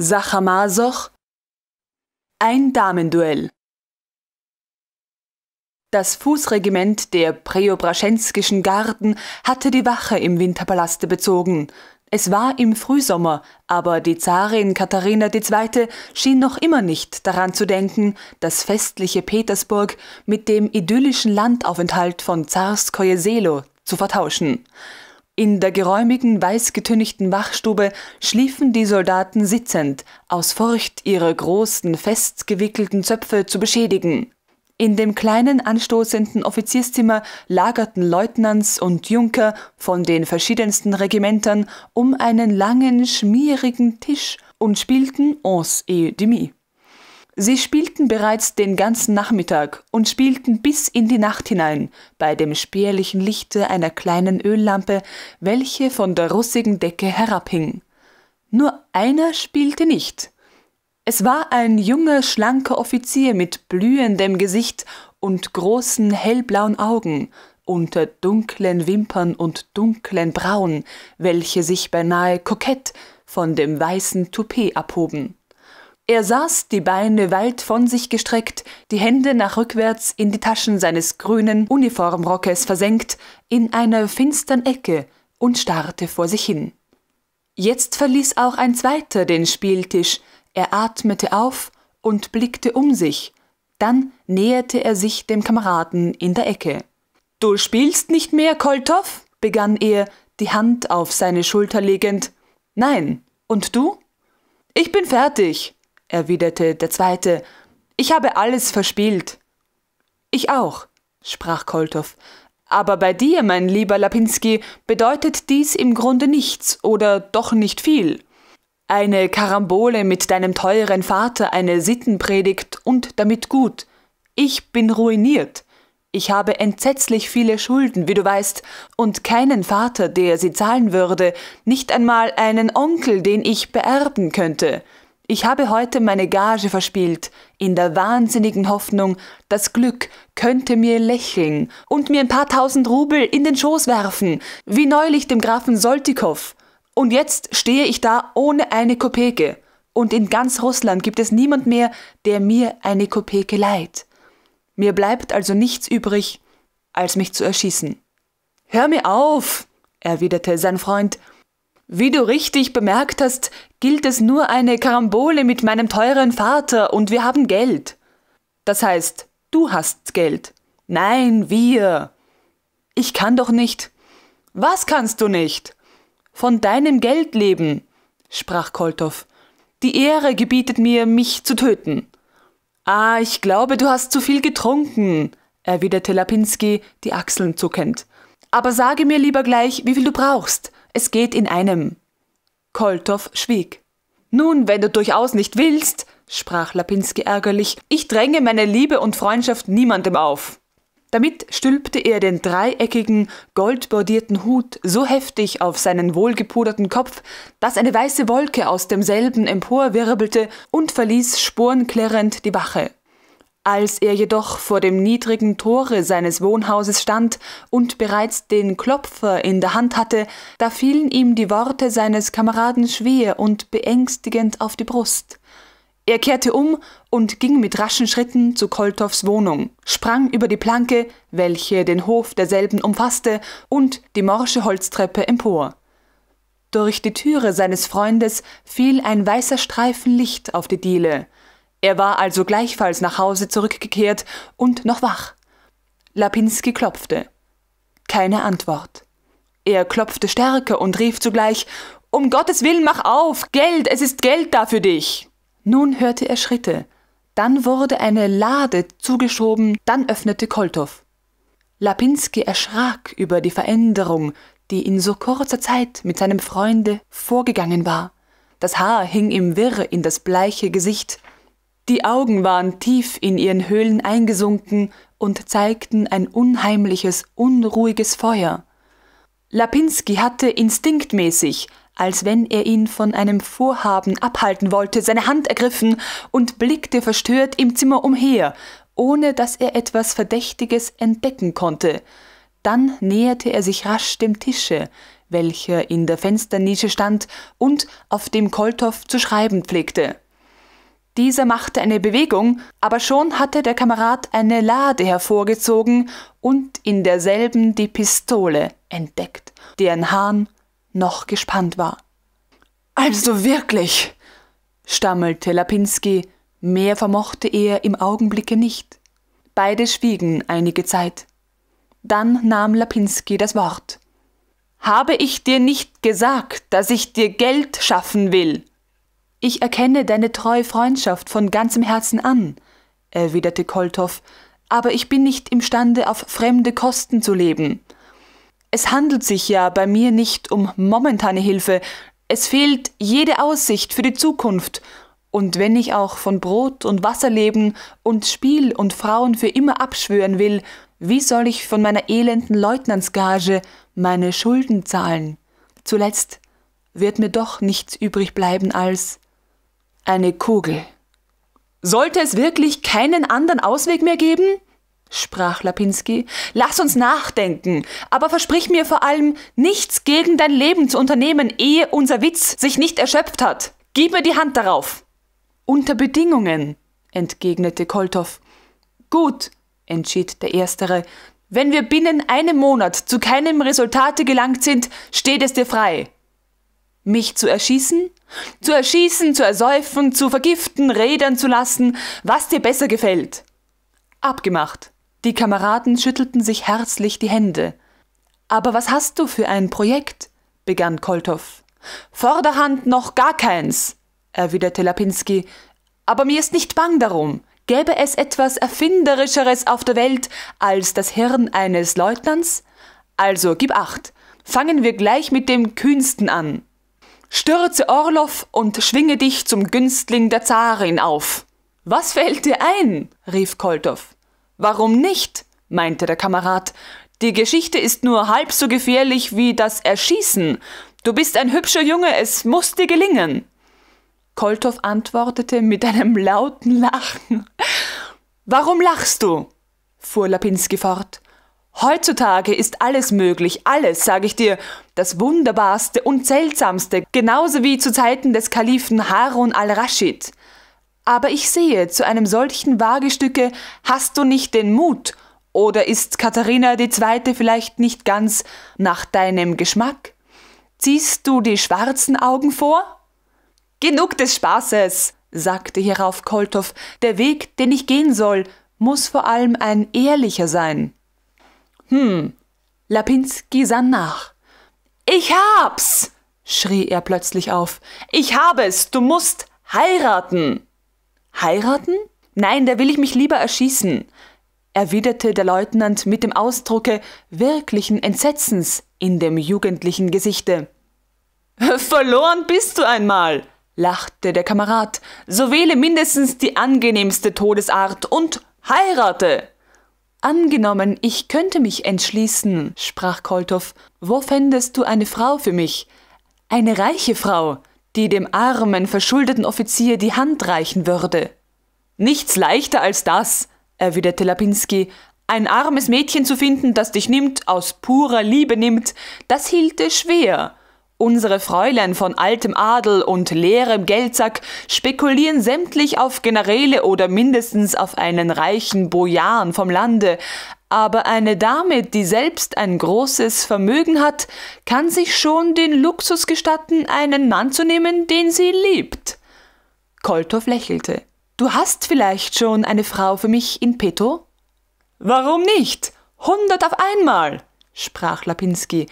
Sachamasoch ein Damenduell. Das Fußregiment der Preobraschenskischen Garden hatte die Wache im Winterpalaste bezogen. Es war im Frühsommer, aber die Zarin Katharina II. schien noch immer nicht daran zu denken, das festliche Petersburg mit dem idyllischen Landaufenthalt von Zarskoje Selo zu vertauschen. In der geräumigen, weiß Wachstube schliefen die Soldaten sitzend, aus Furcht, ihre großen, festgewickelten Zöpfe zu beschädigen. In dem kleinen anstoßenden Offizierszimmer lagerten Leutnants und Junker von den verschiedensten Regimentern um einen langen, schmierigen Tisch und spielten Ons et demi. Sie spielten bereits den ganzen Nachmittag und spielten bis in die Nacht hinein, bei dem spärlichen Lichte einer kleinen Öllampe, welche von der russigen Decke herabhing. Nur einer spielte nicht. Es war ein junger, schlanker Offizier mit blühendem Gesicht und großen hellblauen Augen, unter dunklen Wimpern und dunklen Brauen, welche sich beinahe kokett von dem weißen Toupet abhoben. Er saß, die Beine weit von sich gestreckt, die Hände nach rückwärts in die Taschen seines grünen Uniformrockes versenkt, in einer finstern Ecke und starrte vor sich hin. Jetzt verließ auch ein zweiter den Spieltisch, er atmete auf und blickte um sich, dann näherte er sich dem Kameraden in der Ecke. Du spielst nicht mehr, Koltow? begann er, die Hand auf seine Schulter legend. Nein, und du? Ich bin fertig, erwiderte der zweite. Ich habe alles verspielt. Ich auch, sprach Koltow. Aber bei dir, mein lieber Lapinski, bedeutet dies im Grunde nichts oder doch nicht viel. Eine Karambole mit deinem teuren Vater, eine Sittenpredigt und damit gut. Ich bin ruiniert. Ich habe entsetzlich viele Schulden, wie du weißt, und keinen Vater, der sie zahlen würde, nicht einmal einen Onkel, den ich beerben könnte. Ich habe heute meine Gage verspielt, in der wahnsinnigen Hoffnung, das Glück könnte mir lächeln und mir ein paar tausend Rubel in den Schoß werfen, wie neulich dem Grafen Soltikow. Und jetzt stehe ich da ohne eine Kopeke. Und in ganz Russland gibt es niemand mehr, der mir eine Kopeke leiht. Mir bleibt also nichts übrig, als mich zu erschießen. Hör mir auf, erwiderte sein Freund, wie du richtig bemerkt hast, gilt es nur eine Karambole mit meinem teuren Vater und wir haben Geld. Das heißt, du hast Geld. Nein, wir. Ich kann doch nicht. Was kannst du nicht? Von deinem Geld leben, sprach Koltow. Die Ehre gebietet mir, mich zu töten. Ah, ich glaube, du hast zu viel getrunken, erwiderte Lapinski, die Achseln zuckend. Aber sage mir lieber gleich, wie viel du brauchst es geht in einem. Koltow schwieg. Nun, wenn du durchaus nicht willst, sprach Lapinski ärgerlich, ich dränge meine Liebe und Freundschaft niemandem auf. Damit stülpte er den dreieckigen, goldbordierten Hut so heftig auf seinen wohlgepuderten Kopf, dass eine weiße Wolke aus demselben emporwirbelte und verließ sporenklirrend die Wache. Als er jedoch vor dem niedrigen Tore seines Wohnhauses stand und bereits den Klopfer in der Hand hatte, da fielen ihm die Worte seines Kameraden schwer und beängstigend auf die Brust. Er kehrte um und ging mit raschen Schritten zu Koltoffs Wohnung, sprang über die Planke, welche den Hof derselben umfasste, und die morsche Holztreppe empor. Durch die Türe seines Freundes fiel ein weißer Streifen Licht auf die Diele, er war also gleichfalls nach Hause zurückgekehrt und noch wach. Lapinski klopfte. Keine Antwort. Er klopfte stärker und rief zugleich Um Gottes Willen, mach auf. Geld, es ist Geld da für dich. Nun hörte er Schritte. Dann wurde eine Lade zugeschoben, dann öffnete Koltow. Lapinski erschrak über die Veränderung, die in so kurzer Zeit mit seinem Freunde vorgegangen war. Das Haar hing ihm wirr in das bleiche Gesicht, die Augen waren tief in ihren Höhlen eingesunken und zeigten ein unheimliches, unruhiges Feuer. Lapinski hatte instinktmäßig, als wenn er ihn von einem Vorhaben abhalten wollte, seine Hand ergriffen und blickte verstört im Zimmer umher, ohne dass er etwas Verdächtiges entdecken konnte. Dann näherte er sich rasch dem Tische, welcher in der Fensternische stand und auf dem Koltoff zu schreiben pflegte. Dieser machte eine Bewegung, aber schon hatte der Kamerad eine Lade hervorgezogen und in derselben die Pistole entdeckt, deren Hahn noch gespannt war. Also wirklich, stammelte Lapinski, mehr vermochte er im Augenblicke nicht. Beide schwiegen einige Zeit. Dann nahm Lapinski das Wort. Habe ich dir nicht gesagt, dass ich dir Geld schaffen will? Ich erkenne deine treue Freundschaft von ganzem Herzen an, erwiderte Koltow, aber ich bin nicht imstande, auf fremde Kosten zu leben. Es handelt sich ja bei mir nicht um momentane Hilfe, es fehlt jede Aussicht für die Zukunft, und wenn ich auch von Brot und Wasser leben und Spiel und Frauen für immer abschwören will, wie soll ich von meiner elenden Leutnantsgage meine Schulden zahlen? Zuletzt wird mir doch nichts übrig bleiben als eine Kugel. Sollte es wirklich keinen anderen Ausweg mehr geben? sprach Lapinski. Lass uns nachdenken, aber versprich mir vor allem, nichts gegen dein Leben zu unternehmen, ehe unser Witz sich nicht erschöpft hat. Gib mir die Hand darauf. Unter Bedingungen, entgegnete Koltow. Gut, entschied der Erstere. Wenn wir binnen einem Monat zu keinem Resultate gelangt sind, steht es dir frei. Mich zu erschießen? Zu erschießen, zu ersäufen, zu vergiften, rädern zu lassen, was dir besser gefällt. Abgemacht. Die Kameraden schüttelten sich herzlich die Hände. Aber was hast du für ein Projekt? begann Koltow. Vorderhand noch gar keins, erwiderte Lapinski. Aber mir ist nicht bang darum. Gäbe es etwas Erfinderischeres auf der Welt als das Hirn eines Leutnants? Also gib acht. Fangen wir gleich mit dem Kühnsten an. Stürze Orloff und schwinge dich zum Günstling der Zarin auf. Was fällt dir ein? rief Koltow. Warum nicht? meinte der Kamerad. Die Geschichte ist nur halb so gefährlich wie das Erschießen. Du bist ein hübscher Junge, es muss dir gelingen. Koltow antwortete mit einem lauten Lachen. Warum lachst du? fuhr Lapinski fort. Heutzutage ist alles möglich, alles, sage ich dir, das Wunderbarste und Seltsamste, genauso wie zu Zeiten des Kalifen Harun al rashid Aber ich sehe, zu einem solchen Wagestücke hast du nicht den Mut, oder ist Katharina die Zweite vielleicht nicht ganz nach deinem Geschmack? Ziehst du die schwarzen Augen vor? Genug des Spaßes, sagte hierauf Koltow, der Weg, den ich gehen soll, muss vor allem ein ehrlicher sein. Hm. Lapinski sann nach. Ich hab's! schrie er plötzlich auf. Ich habe es! Du musst heiraten! Heiraten? Nein, da will ich mich lieber erschießen, erwiderte der Leutnant mit dem Ausdrucke wirklichen Entsetzens in dem jugendlichen Gesichte. Verloren bist du einmal, lachte der Kamerad. So wähle mindestens die angenehmste Todesart und heirate. Angenommen, ich könnte mich entschließen, sprach Koltow, wo fändest du eine Frau für mich? Eine reiche Frau, die dem armen, verschuldeten Offizier die Hand reichen würde. Nichts leichter als das, erwiderte Lapinski. Ein armes Mädchen zu finden, das dich nimmt, aus purer Liebe nimmt, das hielte schwer. Unsere Fräulein von altem Adel und leerem Geldsack spekulieren sämtlich auf Generäle oder mindestens auf einen reichen Bojan vom Lande, aber eine Dame, die selbst ein großes Vermögen hat, kann sich schon den Luxus gestatten, einen Mann zu nehmen, den sie liebt. Koltow lächelte. Du hast vielleicht schon eine Frau für mich in petto? Warum nicht? Hundert auf einmal, sprach Lapinski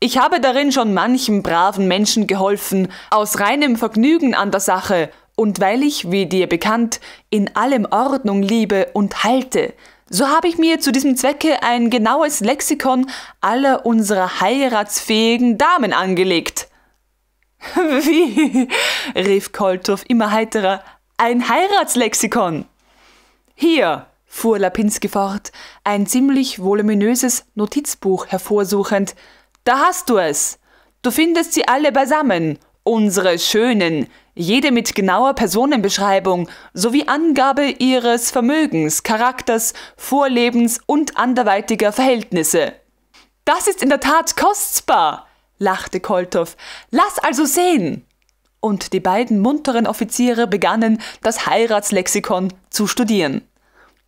ich habe darin schon manchem braven Menschen geholfen, aus reinem Vergnügen an der Sache, und weil ich, wie dir bekannt, in allem Ordnung liebe und halte, so habe ich mir zu diesem Zwecke ein genaues Lexikon aller unserer heiratsfähigen Damen angelegt. Wie? rief Koltow immer heiterer. Ein Heiratslexikon. Hier, fuhr Lapinski fort, ein ziemlich voluminöses Notizbuch hervorsuchend, da hast du es. Du findest sie alle beisammen, unsere schönen, jede mit genauer Personenbeschreibung sowie Angabe ihres Vermögens, Charakters, Vorlebens und anderweitiger Verhältnisse. Das ist in der Tat kostbar, lachte Koltow. Lass also sehen! Und die beiden munteren Offiziere begannen, das Heiratslexikon zu studieren.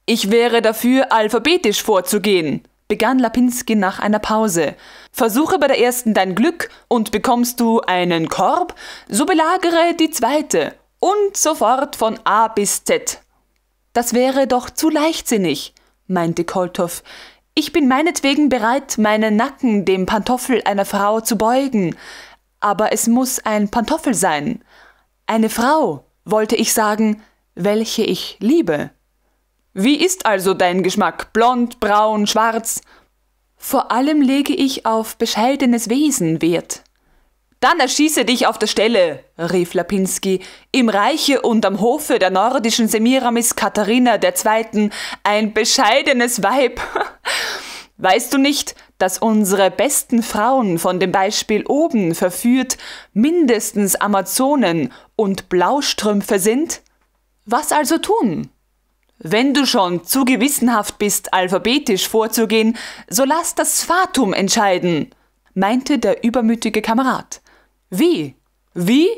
Ich wäre dafür, alphabetisch vorzugehen, begann Lapinski nach einer Pause. Versuche bei der ersten dein Glück und bekommst du einen Korb, so belagere die zweite und so fort von A bis Z. Das wäre doch zu leichtsinnig, meinte Koltow. Ich bin meinetwegen bereit, meinen Nacken dem Pantoffel einer Frau zu beugen, aber es muss ein Pantoffel sein. Eine Frau, wollte ich sagen, welche ich liebe. Wie ist also dein Geschmack? Blond, braun, schwarz? Vor allem lege ich auf bescheidenes Wesen Wert. Dann erschieße dich auf der Stelle, rief Lapinski, im Reiche und am Hofe der nordischen Semiramis Katharina II. ein bescheidenes Weib. Weißt du nicht, dass unsere besten Frauen von dem Beispiel oben verführt mindestens Amazonen und Blaustrümpfe sind? Was also tun? Wenn du schon zu gewissenhaft bist, alphabetisch vorzugehen, so lass das Fatum entscheiden, meinte der übermütige Kamerad. Wie? Wie?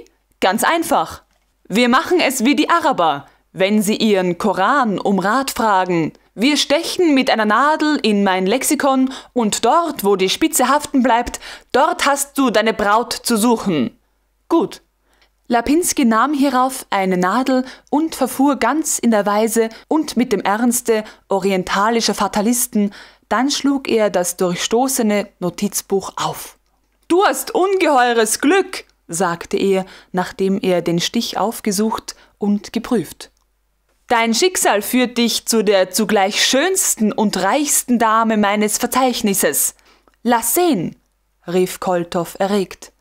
Ganz einfach. Wir machen es wie die Araber, wenn sie ihren Koran um Rat fragen. Wir stechen mit einer Nadel in mein Lexikon und dort, wo die Spitze haften bleibt, dort hast du deine Braut zu suchen. Gut, Lapinski nahm hierauf eine Nadel und verfuhr ganz in der Weise und mit dem Ernste orientalischer Fatalisten, dann schlug er das durchstoßene Notizbuch auf. Du hast ungeheures Glück, sagte er, nachdem er den Stich aufgesucht und geprüft. Dein Schicksal führt dich zu der zugleich schönsten und reichsten Dame meines Verzeichnisses. Lass sehen, rief Koltow erregt.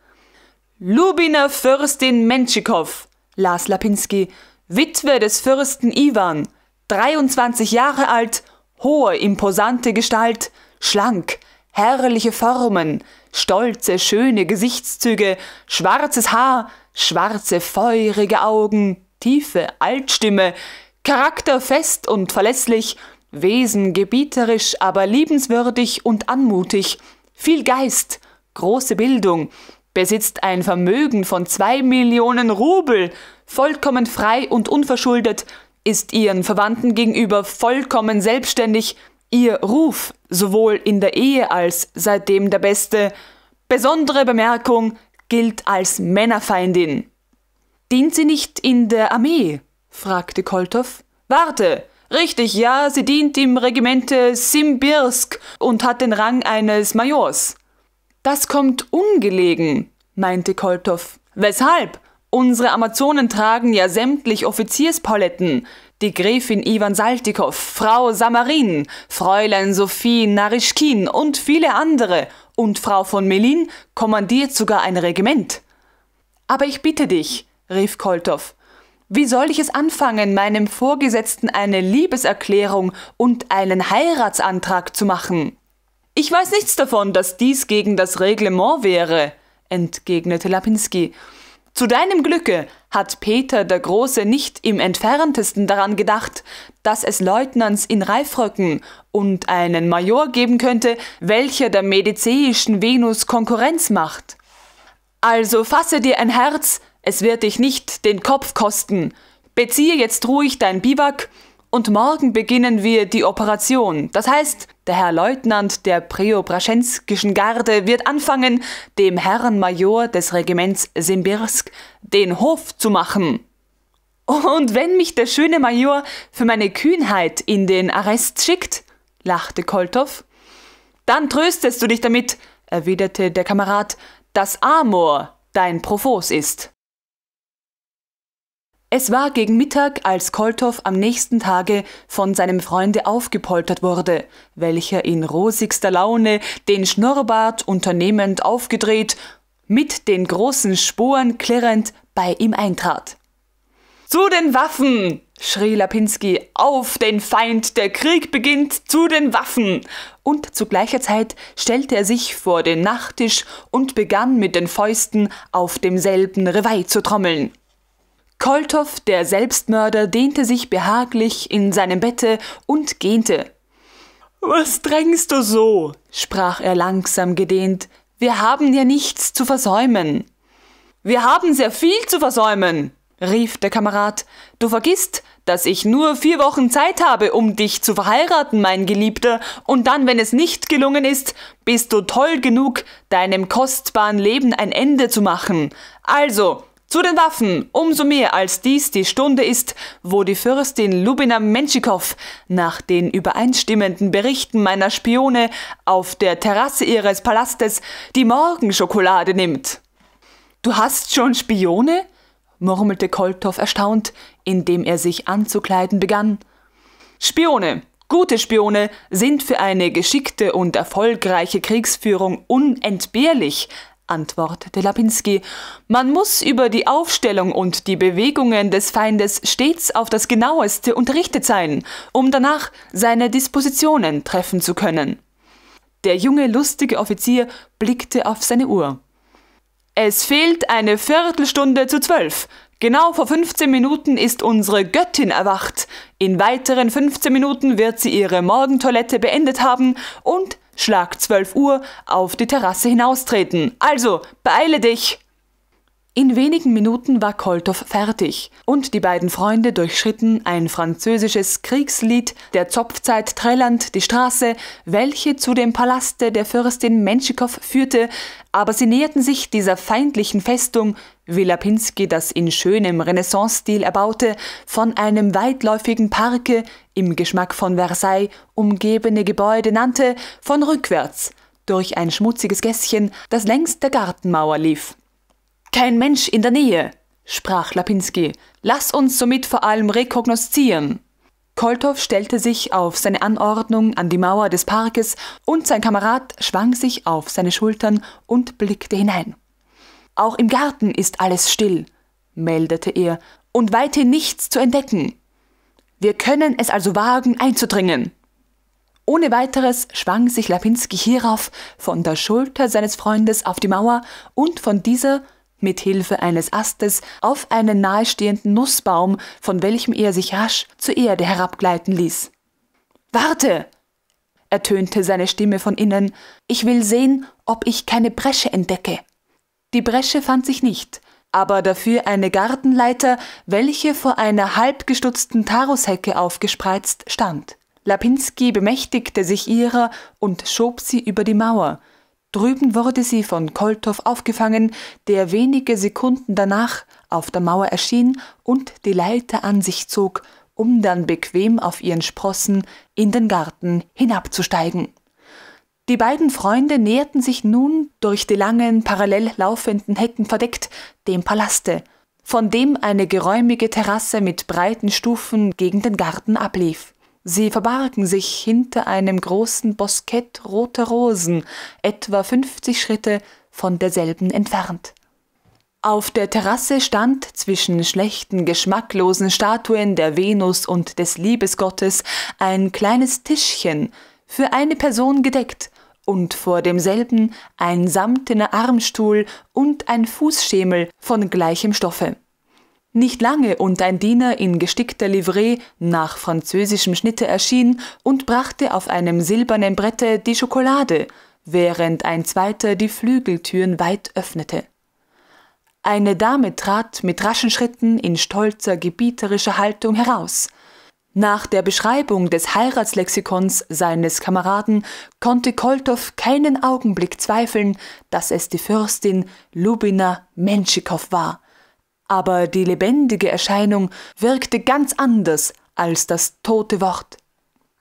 Lubiner Fürstin Menschikow, las Lapinski, Witwe des Fürsten Iwan, 23 Jahre alt, hohe, imposante Gestalt, schlank, herrliche Formen, stolze, schöne Gesichtszüge, schwarzes Haar, schwarze, feurige Augen, tiefe Altstimme, Charakter fest und verlässlich, Wesen gebieterisch, aber liebenswürdig und anmutig, viel Geist, große Bildung, besitzt ein Vermögen von zwei Millionen Rubel, vollkommen frei und unverschuldet, ist ihren Verwandten gegenüber vollkommen selbstständig, ihr Ruf sowohl in der Ehe als seitdem der beste. Besondere Bemerkung gilt als Männerfeindin. Dient sie nicht in der Armee? fragte Koltow. Warte, Richtig, ja, sie dient im Regimente Simbirsk und hat den Rang eines Majors. Das kommt ungelegen, meinte Koltow. Weshalb? Unsere Amazonen tragen ja sämtlich Offizierspaletten. Die Gräfin Ivan Saltikow, Frau Samarin, Fräulein Sophie Narischkin und viele andere. Und Frau von Melin kommandiert sogar ein Regiment. Aber ich bitte dich, rief Koltow, wie soll ich es anfangen, meinem Vorgesetzten eine Liebeserklärung und einen Heiratsantrag zu machen? Ich weiß nichts davon, dass dies gegen das Reglement wäre, entgegnete Lapinski. Zu deinem Glücke hat Peter der Große nicht im entferntesten daran gedacht, dass es Leutnants in Reifröcken und einen Major geben könnte, welcher der medizeischen Venus Konkurrenz macht. Also fasse dir ein Herz, es wird dich nicht den Kopf kosten. Beziehe jetzt ruhig dein Biwak, und morgen beginnen wir die Operation. Das heißt, der Herr Leutnant der Preobraschenskischen Garde wird anfangen, dem Herrn Major des Regiments Simbirsk den Hof zu machen. Und wenn mich der schöne Major für meine Kühnheit in den Arrest schickt, lachte Koltow. Dann tröstest du dich damit, erwiderte der Kamerad, dass Amor dein Profos ist. Es war gegen Mittag, als Koltow am nächsten Tage von seinem Freunde aufgepoltert wurde, welcher in rosigster Laune den Schnurrbart unternehmend aufgedreht, mit den großen Sporen klirrend bei ihm eintrat. Zu den Waffen! schrie Lapinski, auf den Feind, der Krieg beginnt, zu den Waffen! Und zu gleicher Zeit stellte er sich vor den Nachttisch und begann mit den Fäusten auf demselben Reveil zu trommeln. Koltow, der Selbstmörder, dehnte sich behaglich in seinem Bette und gähnte. Was drängst du so? sprach er langsam gedehnt. Wir haben ja nichts zu versäumen. Wir haben sehr viel zu versäumen, rief der Kamerad. Du vergisst, dass ich nur vier Wochen Zeit habe, um dich zu verheiraten, mein Geliebter, und dann, wenn es nicht gelungen ist, bist du toll genug, deinem kostbaren Leben ein Ende zu machen. Also, zu den Waffen, umso mehr als dies die Stunde ist, wo die Fürstin Lubina Menschikow nach den übereinstimmenden Berichten meiner Spione auf der Terrasse ihres Palastes die Morgenschokolade nimmt. Du hast schon Spione? murmelte Koltow erstaunt, indem er sich anzukleiden begann. Spione, Gute Spione sind für eine geschickte und erfolgreiche Kriegsführung unentbehrlich, antwortete Lapinski. Man muss über die Aufstellung und die Bewegungen des Feindes stets auf das genaueste unterrichtet sein, um danach seine Dispositionen treffen zu können. Der junge lustige Offizier blickte auf seine Uhr. Es fehlt eine Viertelstunde zu zwölf. Genau vor 15 Minuten ist unsere Göttin erwacht. In weiteren 15 Minuten wird sie ihre Morgentoilette beendet haben und Schlag 12 Uhr auf die Terrasse hinaustreten. Also, beeile dich! In wenigen Minuten war Koltow fertig und die beiden Freunde durchschritten ein französisches Kriegslied der Zopfzeit trällernd die Straße, welche zu dem Palaste der Fürstin Menschikow führte, aber sie näherten sich dieser feindlichen Festung, wie Lapinski das in schönem Renaissance-Stil erbaute, von einem weitläufigen Parke im Geschmack von Versailles umgebene Gebäude nannte, von rückwärts durch ein schmutziges Gässchen, das längs der Gartenmauer lief. Kein Mensch in der Nähe, sprach Lapinski. Lass uns somit vor allem rekognoszieren. Koltow stellte sich auf seine Anordnung an die Mauer des Parkes und sein Kamerad schwang sich auf seine Schultern und blickte hinein. Auch im Garten ist alles still, meldete er, und weithin nichts zu entdecken. Wir können es also wagen, einzudringen. Ohne weiteres schwang sich Lapinski hierauf von der Schulter seines Freundes auf die Mauer und von dieser mithilfe eines Astes auf einen nahestehenden Nussbaum, von welchem er sich rasch zur Erde herabgleiten ließ. Warte! ertönte seine Stimme von innen, ich will sehen, ob ich keine Bresche entdecke. Die Bresche fand sich nicht, aber dafür eine Gartenleiter, welche vor einer halbgestutzten Tarushecke aufgespreizt stand. Lapinski bemächtigte sich ihrer und schob sie über die Mauer, Drüben wurde sie von Koltow aufgefangen, der wenige Sekunden danach auf der Mauer erschien und die Leiter an sich zog, um dann bequem auf ihren Sprossen in den Garten hinabzusteigen. Die beiden Freunde näherten sich nun, durch die langen, parallel laufenden Hecken verdeckt, dem Palaste, von dem eine geräumige Terrasse mit breiten Stufen gegen den Garten ablief. Sie verbargen sich hinter einem großen Boskett roter Rosen, etwa fünfzig Schritte von derselben entfernt. Auf der Terrasse stand zwischen schlechten, geschmacklosen Statuen der Venus und des Liebesgottes ein kleines Tischchen, für eine Person gedeckt, und vor demselben ein samtener Armstuhl und ein Fußschemel von gleichem Stoffe. Nicht lange und ein Diener in gestickter Livree nach französischem Schnitte erschien und brachte auf einem silbernen Brette die Schokolade, während ein zweiter die Flügeltüren weit öffnete. Eine Dame trat mit raschen Schritten in stolzer, gebieterischer Haltung heraus. Nach der Beschreibung des Heiratslexikons seines Kameraden konnte Koltow keinen Augenblick zweifeln, dass es die Fürstin Lubina Menschikow war – aber die lebendige Erscheinung wirkte ganz anders als das tote Wort.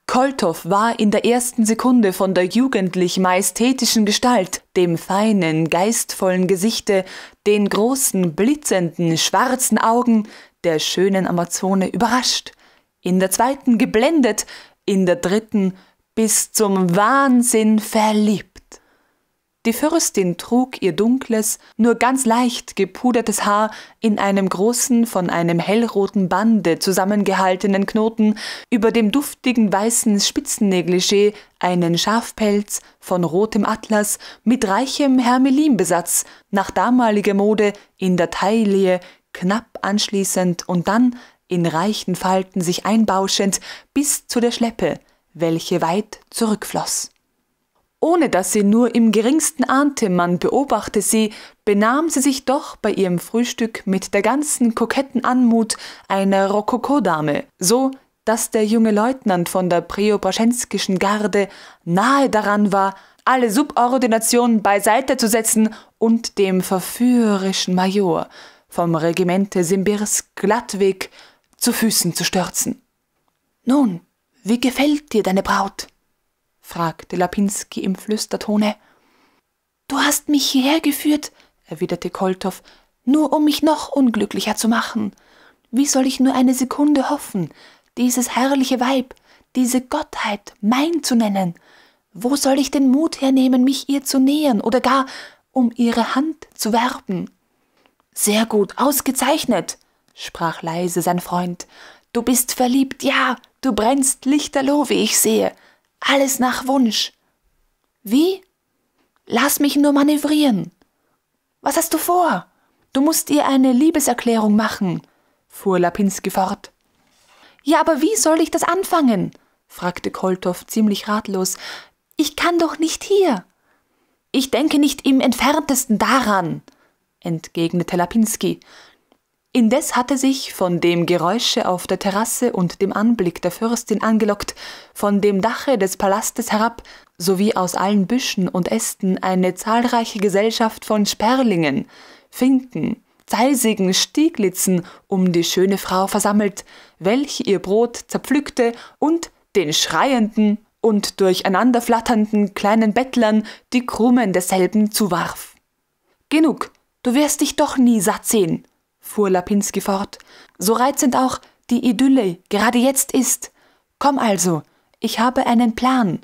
Koltow war in der ersten Sekunde von der jugendlich majestätischen Gestalt, dem feinen, geistvollen Gesichte, den großen, blitzenden, schwarzen Augen der schönen Amazone überrascht, in der zweiten geblendet, in der dritten bis zum Wahnsinn verliebt. Die Fürstin trug ihr dunkles, nur ganz leicht gepudertes Haar in einem großen, von einem hellroten Bande zusammengehaltenen Knoten, über dem duftigen weißen Spitzennegligé einen Schafpelz von rotem Atlas mit reichem Hermelinbesatz, nach damaliger Mode in der Taille, knapp anschließend und dann in reichen Falten sich einbauschend bis zu der Schleppe, welche weit zurückfloss. Ohne dass sie nur im geringsten ahnte, man beobachte sie, benahm sie sich doch bei ihrem Frühstück mit der ganzen koketten Anmut einer Rokokodame, so dass der junge Leutnant von der Preobraschenskischen Garde nahe daran war, alle Subordination beiseite zu setzen und dem verführerischen Major vom Regimente Simbirsk glattweg zu Füßen zu stürzen. Nun, wie gefällt dir deine Braut? fragte Lapinski im Flüstertone. Du hast mich hierher geführt, erwiderte Koltow, nur um mich noch unglücklicher zu machen. Wie soll ich nur eine Sekunde hoffen, dieses herrliche Weib, diese Gottheit mein zu nennen? Wo soll ich den Mut hernehmen, mich ihr zu nähern oder gar um ihre Hand zu werben? Sehr gut, ausgezeichnet, sprach leise sein Freund. Du bist verliebt, ja, du brennst lichterloh, wie ich sehe. Alles nach Wunsch. Wie? Lass mich nur manövrieren. Was hast du vor? Du musst ihr eine Liebeserklärung machen, fuhr Lapinski fort. Ja, aber wie soll ich das anfangen? fragte Koltow ziemlich ratlos. Ich kann doch nicht hier. Ich denke nicht im entferntesten daran, entgegnete Lapinski. Indes hatte sich, von dem Geräusche auf der Terrasse und dem Anblick der Fürstin angelockt, von dem Dache des Palastes herab, sowie aus allen Büschen und Ästen eine zahlreiche Gesellschaft von Sperlingen, Finken, Zeisigen, Stieglitzen um die schöne Frau versammelt, welche ihr Brot zerpflückte und den schreienden und durcheinanderflatternden kleinen Bettlern die Krumen desselben zuwarf. Genug, du wirst dich doch nie satt sehen, fuhr Lapinski fort, so reizend auch die Idylle gerade jetzt ist. Komm also, ich habe einen Plan.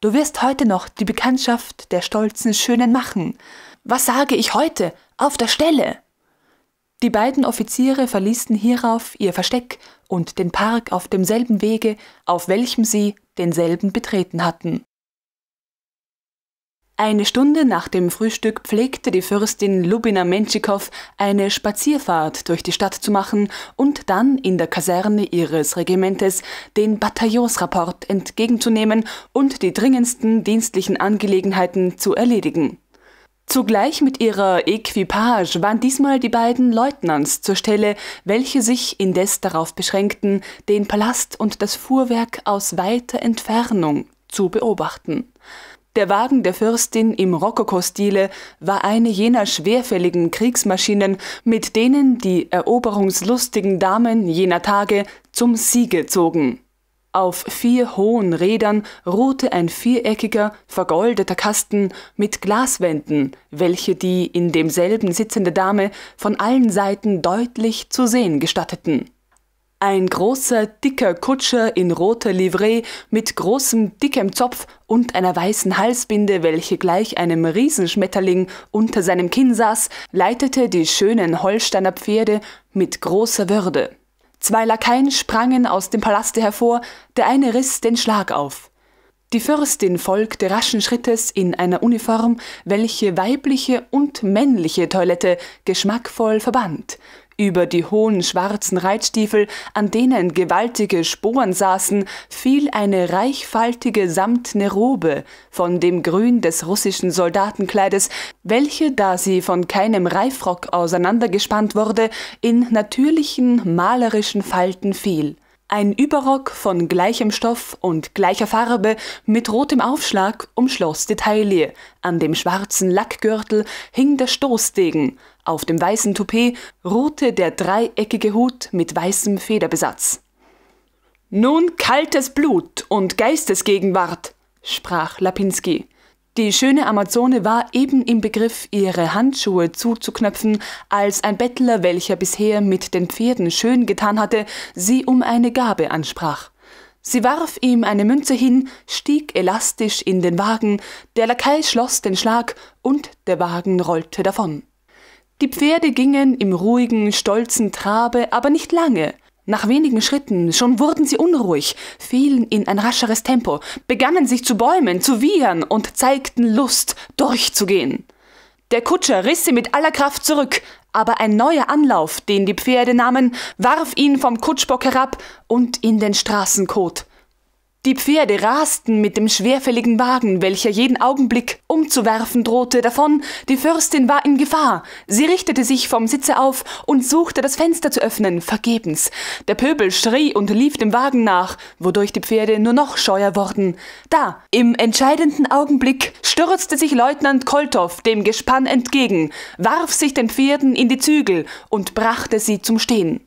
Du wirst heute noch die Bekanntschaft der stolzen Schönen machen. Was sage ich heute? Auf der Stelle! Die beiden Offiziere verließen hierauf ihr Versteck und den Park auf demselben Wege, auf welchem sie denselben betreten hatten. Eine Stunde nach dem Frühstück pflegte die Fürstin Lubina Menschikow eine Spazierfahrt durch die Stadt zu machen und dann in der Kaserne ihres Regimentes den Bataillonsrapport entgegenzunehmen und die dringendsten dienstlichen Angelegenheiten zu erledigen. Zugleich mit ihrer Equipage waren diesmal die beiden Leutnants zur Stelle, welche sich indes darauf beschränkten, den Palast und das Fuhrwerk aus weiter Entfernung zu beobachten. Der Wagen der Fürstin im Rokokostile war eine jener schwerfälligen Kriegsmaschinen, mit denen die eroberungslustigen Damen jener Tage zum Siege zogen. Auf vier hohen Rädern ruhte ein viereckiger, vergoldeter Kasten mit Glaswänden, welche die in demselben sitzende Dame von allen Seiten deutlich zu sehen gestatteten. Ein großer, dicker Kutscher in roter Livree mit großem, dickem Zopf und einer weißen Halsbinde, welche gleich einem Riesenschmetterling unter seinem Kinn saß, leitete die schönen Holsteiner Pferde mit großer Würde. Zwei Lakaien sprangen aus dem Palaste hervor, der eine riss den Schlag auf. Die Fürstin folgte raschen Schrittes in einer Uniform, welche weibliche und männliche Toilette geschmackvoll verband. Über die hohen schwarzen Reitstiefel, an denen gewaltige Sporen saßen, fiel eine reichfaltige samtne Robe von dem Grün des russischen Soldatenkleides, welche, da sie von keinem Reifrock auseinandergespannt wurde, in natürlichen, malerischen Falten fiel. Ein Überrock von gleichem Stoff und gleicher Farbe mit rotem Aufschlag umschloss die Taille. An dem schwarzen Lackgürtel hing der Stoßdegen. Auf dem weißen Toupet ruhte der dreieckige Hut mit weißem Federbesatz. Nun kaltes Blut und Geistesgegenwart, sprach Lapinski. Die schöne Amazone war eben im Begriff, ihre Handschuhe zuzuknöpfen, als ein Bettler, welcher bisher mit den Pferden schön getan hatte, sie um eine Gabe ansprach. Sie warf ihm eine Münze hin, stieg elastisch in den Wagen, der Lakai schloss den Schlag und der Wagen rollte davon. Die Pferde gingen im ruhigen, stolzen Trabe, aber nicht lange. Nach wenigen Schritten schon wurden sie unruhig, fielen in ein rascheres Tempo, begannen sich zu bäumen, zu wiehern und zeigten Lust, durchzugehen. Der Kutscher riss sie mit aller Kraft zurück, aber ein neuer Anlauf, den die Pferde nahmen, warf ihn vom Kutschbock herab und in den Straßenkot. Die Pferde rasten mit dem schwerfälligen Wagen, welcher jeden Augenblick umzuwerfen drohte, davon, die Fürstin war in Gefahr. Sie richtete sich vom Sitze auf und suchte das Fenster zu öffnen, vergebens. Der Pöbel schrie und lief dem Wagen nach, wodurch die Pferde nur noch scheuer wurden. Da, im entscheidenden Augenblick, stürzte sich Leutnant Koltow dem Gespann entgegen, warf sich den Pferden in die Zügel und brachte sie zum Stehen.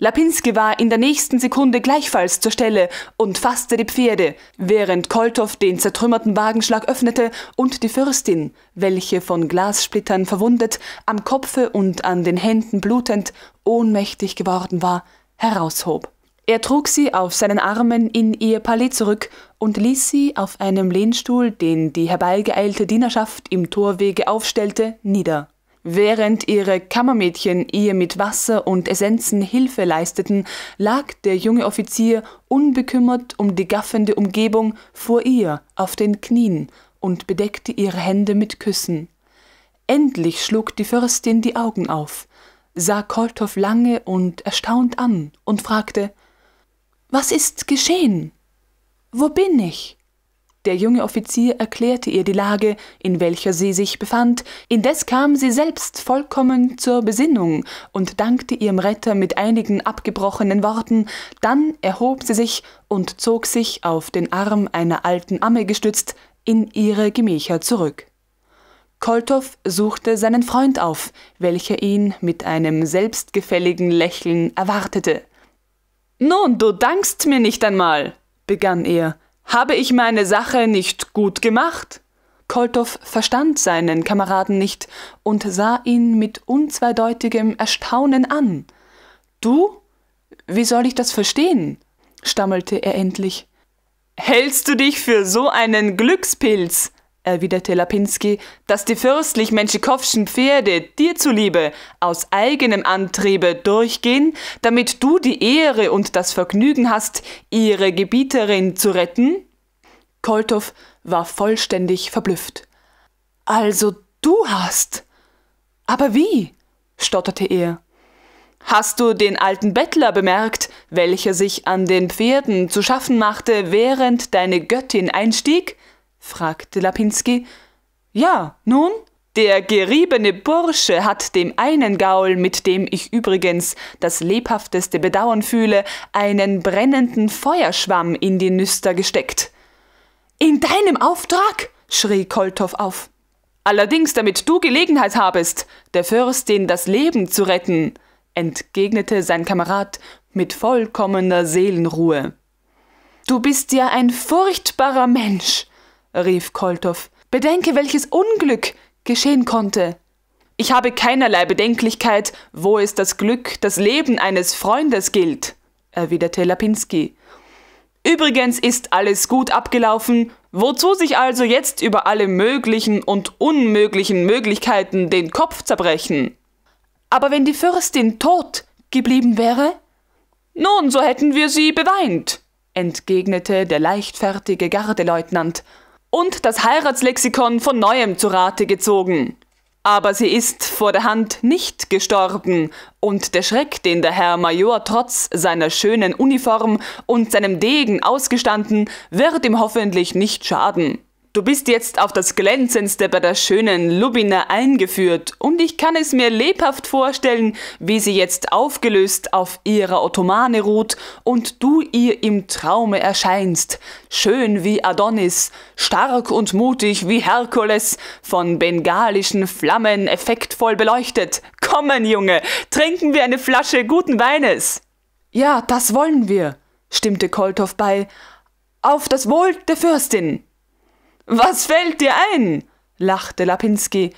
Lapinski war in der nächsten Sekunde gleichfalls zur Stelle und fasste die Pferde, während Koltow den zertrümmerten Wagenschlag öffnete und die Fürstin, welche von Glassplittern verwundet, am Kopfe und an den Händen blutend, ohnmächtig geworden war, heraushob. Er trug sie auf seinen Armen in ihr Palais zurück und ließ sie auf einem Lehnstuhl, den die herbeigeeilte Dienerschaft im Torwege aufstellte, nieder. Während ihre Kammermädchen ihr mit Wasser und Essenzen Hilfe leisteten, lag der junge Offizier unbekümmert um die gaffende Umgebung vor ihr auf den Knien und bedeckte ihre Hände mit Küssen. Endlich schlug die Fürstin die Augen auf, sah Koltow lange und erstaunt an und fragte Was ist geschehen? Wo bin ich? Der junge Offizier erklärte ihr die Lage, in welcher sie sich befand, indes kam sie selbst vollkommen zur Besinnung und dankte ihrem Retter mit einigen abgebrochenen Worten, dann erhob sie sich und zog sich, auf den Arm einer alten Amme gestützt, in ihre Gemächer zurück. Koltow suchte seinen Freund auf, welcher ihn mit einem selbstgefälligen Lächeln erwartete. Nun, du dankst mir nicht einmal, begann er, habe ich meine Sache nicht gut gemacht? Koltow verstand seinen Kameraden nicht und sah ihn mit unzweideutigem Erstaunen an. Du? Wie soll ich das verstehen? stammelte er endlich. Hältst du dich für so einen Glückspilz? erwiderte Lapinski, dass die fürstlich menschikowschen Pferde dir zuliebe aus eigenem Antriebe durchgehen, damit du die Ehre und das Vergnügen hast, ihre Gebieterin zu retten? Koltow war vollständig verblüfft. Also du hast. Aber wie? stotterte er. Hast du den alten Bettler bemerkt, welcher sich an den Pferden zu schaffen machte, während deine Göttin einstieg? fragte Lapinski. Ja, nun? Der geriebene Bursche hat dem einen Gaul, mit dem ich übrigens das lebhafteste Bedauern fühle, einen brennenden Feuerschwamm in die Nüster gesteckt. In deinem Auftrag? schrie Koltow auf. Allerdings, damit du Gelegenheit habest, der Fürstin das Leben zu retten, entgegnete sein Kamerad mit vollkommener Seelenruhe. Du bist ja ein furchtbarer Mensch, rief Koltow. Bedenke, welches Unglück geschehen konnte. Ich habe keinerlei Bedenklichkeit, wo es das Glück, das Leben eines Freundes gilt, erwiderte Lapinski. Übrigens ist alles gut abgelaufen, wozu sich also jetzt über alle möglichen und unmöglichen Möglichkeiten den Kopf zerbrechen? Aber wenn die Fürstin tot geblieben wäre? Nun, so hätten wir sie beweint, entgegnete der leichtfertige Gardeleutnant und das Heiratslexikon von neuem zu Rate gezogen. Aber sie ist vor der Hand nicht gestorben, und der Schreck, den der Herr Major trotz seiner schönen Uniform und seinem Degen ausgestanden, wird ihm hoffentlich nicht schaden. Du bist jetzt auf das Glänzendste bei der schönen Lubina eingeführt und ich kann es mir lebhaft vorstellen, wie sie jetzt aufgelöst auf ihrer Ottomane ruht und du ihr im Traume erscheinst, schön wie Adonis, stark und mutig wie Herkules, von bengalischen Flammen effektvoll beleuchtet. Kommen, Junge, trinken wir eine Flasche guten Weines. Ja, das wollen wir, stimmte Koltow bei. Auf das Wohl der Fürstin. Was fällt dir ein? lachte Lapinski.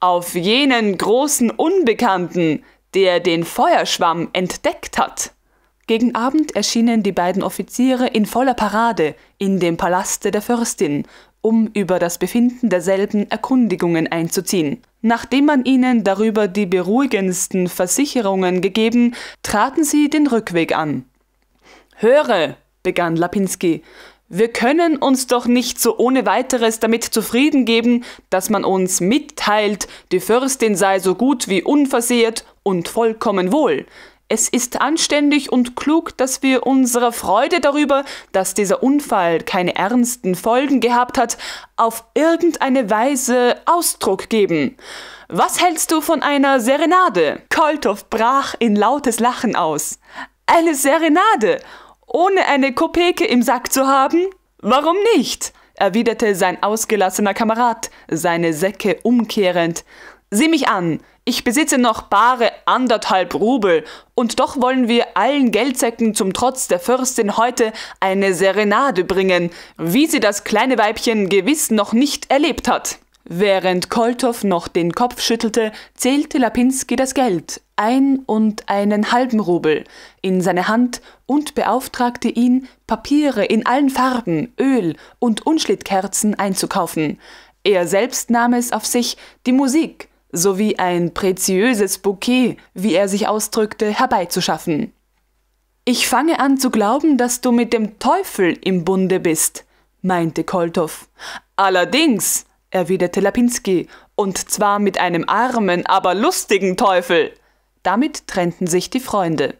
Auf jenen großen Unbekannten, der den Feuerschwamm entdeckt hat. Gegen Abend erschienen die beiden Offiziere in voller Parade in dem Palaste der Fürstin, um über das Befinden derselben Erkundigungen einzuziehen. Nachdem man ihnen darüber die beruhigendsten Versicherungen gegeben, traten sie den Rückweg an. Höre, begann Lapinski, wir können uns doch nicht so ohne weiteres damit zufrieden geben, dass man uns mitteilt, die Fürstin sei so gut wie unversehrt und vollkommen wohl. Es ist anständig und klug, dass wir unserer Freude darüber, dass dieser Unfall keine ernsten Folgen gehabt hat, auf irgendeine Weise Ausdruck geben. Was hältst du von einer Serenade? Koltow brach in lautes Lachen aus. Eine Serenade! ohne eine Kopeke im Sack zu haben? Warum nicht? erwiderte sein ausgelassener Kamerad, seine Säcke umkehrend. Sieh mich an, ich besitze noch bare anderthalb Rubel, und doch wollen wir allen Geldsäcken zum Trotz der Fürstin heute eine Serenade bringen, wie sie das kleine Weibchen gewiss noch nicht erlebt hat. Während Koltow noch den Kopf schüttelte, zählte Lapinski das Geld, ein und einen halben Rubel, in seine Hand und beauftragte ihn, Papiere in allen Farben, Öl und Unschlittkerzen einzukaufen. Er selbst nahm es auf sich, die Musik sowie ein preziöses Bouquet, wie er sich ausdrückte, herbeizuschaffen. Ich fange an zu glauben, dass du mit dem Teufel im Bunde bist, meinte Koltow. Allerdings, erwiderte Lapinski, und zwar mit einem armen, aber lustigen Teufel. Damit trennten sich die Freunde.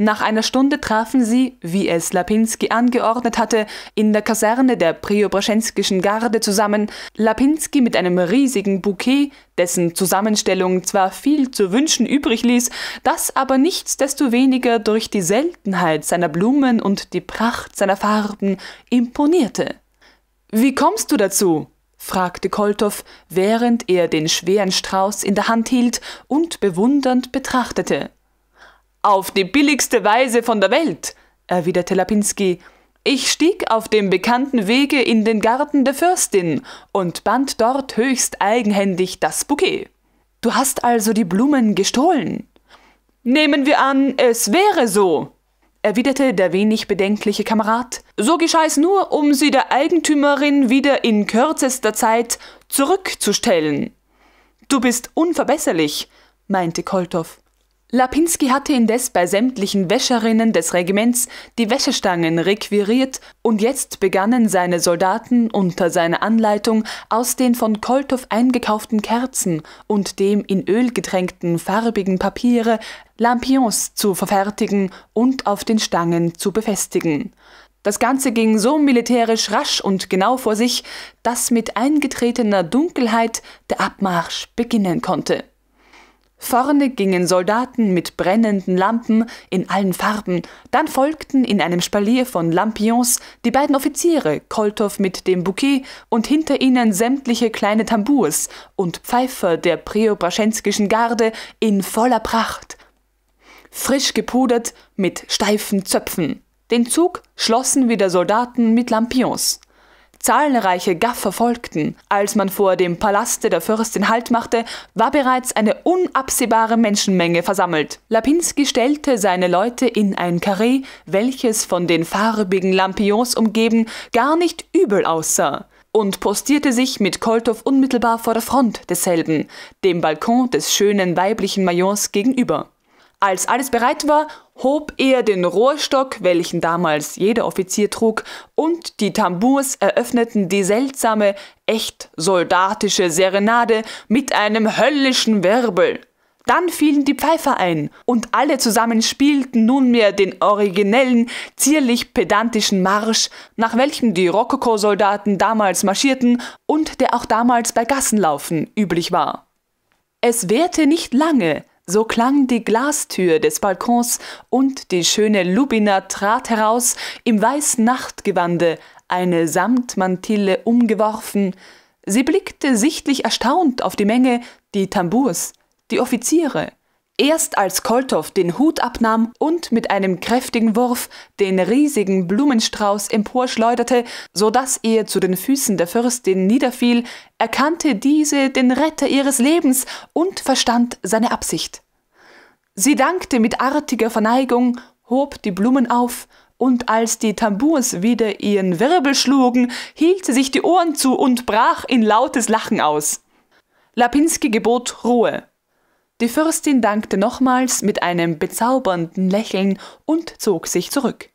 Nach einer Stunde trafen sie, wie es Lapinski angeordnet hatte, in der Kaserne der Priobraschenskischen Garde zusammen, Lapinski mit einem riesigen Bouquet, dessen Zusammenstellung zwar viel zu wünschen übrig ließ, das aber nichtsdestoweniger durch die Seltenheit seiner Blumen und die Pracht seiner Farben imponierte. Wie kommst du dazu? fragte Koltow, während er den schweren Strauß in der Hand hielt und bewundernd betrachtete. Auf die billigste Weise von der Welt, erwiderte Lapinski. Ich stieg auf dem bekannten Wege in den Garten der Fürstin und band dort höchst eigenhändig das Bouquet. Du hast also die Blumen gestohlen. Nehmen wir an, es wäre so, erwiderte der wenig bedenkliche Kamerad, so geschah es nur, um sie der Eigentümerin wieder in kürzester Zeit zurückzustellen. Du bist unverbesserlich, meinte Koltow. Lapinski hatte indes bei sämtlichen Wäscherinnen des Regiments die Wäschestangen requiriert und jetzt begannen seine Soldaten unter seiner Anleitung aus den von Koltow eingekauften Kerzen und dem in Öl getränkten farbigen Papiere Lampions zu verfertigen und auf den Stangen zu befestigen. Das Ganze ging so militärisch rasch und genau vor sich, dass mit eingetretener Dunkelheit der Abmarsch beginnen konnte. Vorne gingen Soldaten mit brennenden Lampen in allen Farben, dann folgten in einem Spalier von Lampions die beiden Offiziere, Koltow mit dem Bouquet und hinter ihnen sämtliche kleine Tambours und Pfeifer der preobraschenskischen Garde in voller Pracht. Frisch gepudert mit steifen Zöpfen. Den Zug schlossen wieder Soldaten mit Lampions. Zahlreiche Gaffer folgten. Als man vor dem Palaste der Fürstin Halt machte, war bereits eine unabsehbare Menschenmenge versammelt. Lapinski stellte seine Leute in ein Karree, welches von den farbigen Lampions umgeben gar nicht übel aussah und postierte sich mit Koltow unmittelbar vor der Front desselben, dem Balkon des schönen weiblichen Majors gegenüber. Als alles bereit war, hob er den Rohrstock, welchen damals jeder Offizier trug, und die Tambours eröffneten die seltsame, echt soldatische Serenade mit einem höllischen Wirbel. Dann fielen die Pfeifer ein, und alle zusammen spielten nunmehr den originellen, zierlich pedantischen Marsch, nach welchem die Rokoko-Soldaten damals marschierten und der auch damals bei Gassenlaufen üblich war. Es währte nicht lange, so klang die Glastür des Balkons und die schöne Lubina trat heraus, im weißen Nachtgewande, eine Samtmantille umgeworfen. Sie blickte sichtlich erstaunt auf die Menge, die Tambours, die Offiziere. Erst als Koltow den Hut abnahm und mit einem kräftigen Wurf den riesigen Blumenstrauß emporschleuderte, so dass er zu den Füßen der Fürstin niederfiel, erkannte diese den Retter ihres Lebens und verstand seine Absicht. Sie dankte mit artiger Verneigung, hob die Blumen auf, und als die Tambours wieder ihren Wirbel schlugen, hielt sie sich die Ohren zu und brach in lautes Lachen aus. Lapinski gebot Ruhe. Die Fürstin dankte nochmals mit einem bezaubernden Lächeln und zog sich zurück.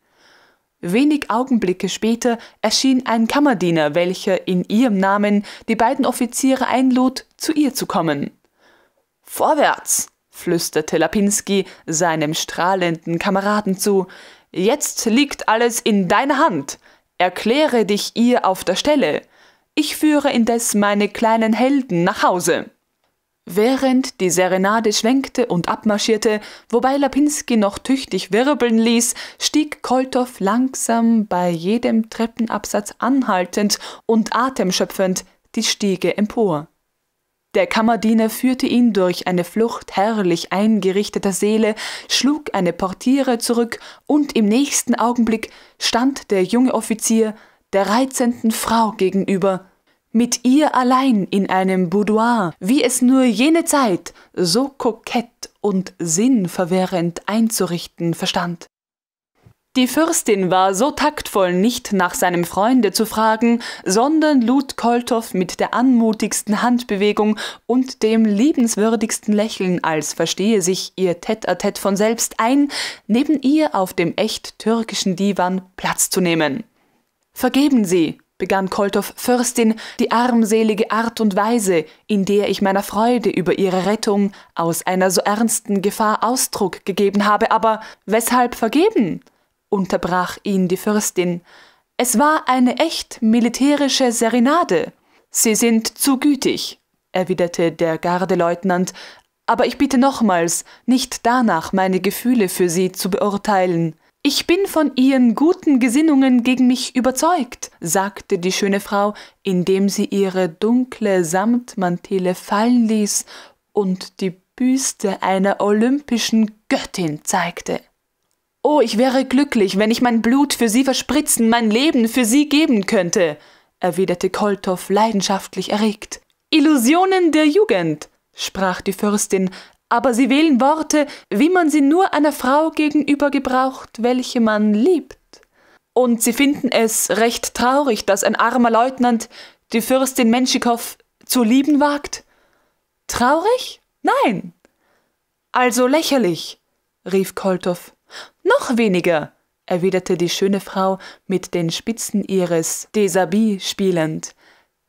Wenig Augenblicke später erschien ein Kammerdiener, welcher in ihrem Namen die beiden Offiziere einlud, zu ihr zu kommen. Vorwärts! flüsterte Lapinski seinem strahlenden Kameraden zu, jetzt liegt alles in deiner Hand. Erkläre dich ihr auf der Stelle. Ich führe indes meine kleinen Helden nach Hause. Während die Serenade schwenkte und abmarschierte, wobei Lapinski noch tüchtig wirbeln ließ, stieg Koltow langsam bei jedem Treppenabsatz anhaltend und atemschöpfend die Stiege empor. Der Kammerdiener führte ihn durch eine Flucht herrlich eingerichteter Seele, schlug eine Portiere zurück und im nächsten Augenblick stand der junge Offizier der reizenden Frau gegenüber, mit ihr allein in einem Boudoir, wie es nur jene Zeit so kokett und sinnverwirrend einzurichten verstand. Die Fürstin war so taktvoll, nicht nach seinem Freunde zu fragen, sondern lud Koltow mit der anmutigsten Handbewegung und dem liebenswürdigsten Lächeln, als verstehe sich ihr Tête-à-Tête -tête von selbst ein, neben ihr auf dem echt türkischen Divan Platz zu nehmen. Vergeben Sie, begann Koltow Fürstin, die armselige Art und Weise, in der ich meiner Freude über ihre Rettung aus einer so ernsten Gefahr Ausdruck gegeben habe, aber weshalb vergeben? unterbrach ihn die Fürstin. Es war eine echt militärische Serenade. Sie sind zu gütig, erwiderte der Gardeleutnant, aber ich bitte nochmals, nicht danach meine Gefühle für Sie zu beurteilen. Ich bin von Ihren guten Gesinnungen gegen mich überzeugt, sagte die schöne Frau, indem sie ihre dunkle Samtmantille fallen ließ und die Büste einer olympischen Göttin zeigte. Oh, ich wäre glücklich, wenn ich mein Blut für sie verspritzen, mein Leben für sie geben könnte, erwiderte Koltow leidenschaftlich erregt. Illusionen der Jugend, sprach die Fürstin, aber sie wählen Worte, wie man sie nur einer Frau gegenüber gebraucht, welche man liebt. Und sie finden es recht traurig, dass ein armer Leutnant die Fürstin Menschikow zu lieben wagt? Traurig? Nein. Also lächerlich, rief Koltow. Noch weniger, erwiderte die schöne Frau mit den Spitzen ihres Desabis spielend.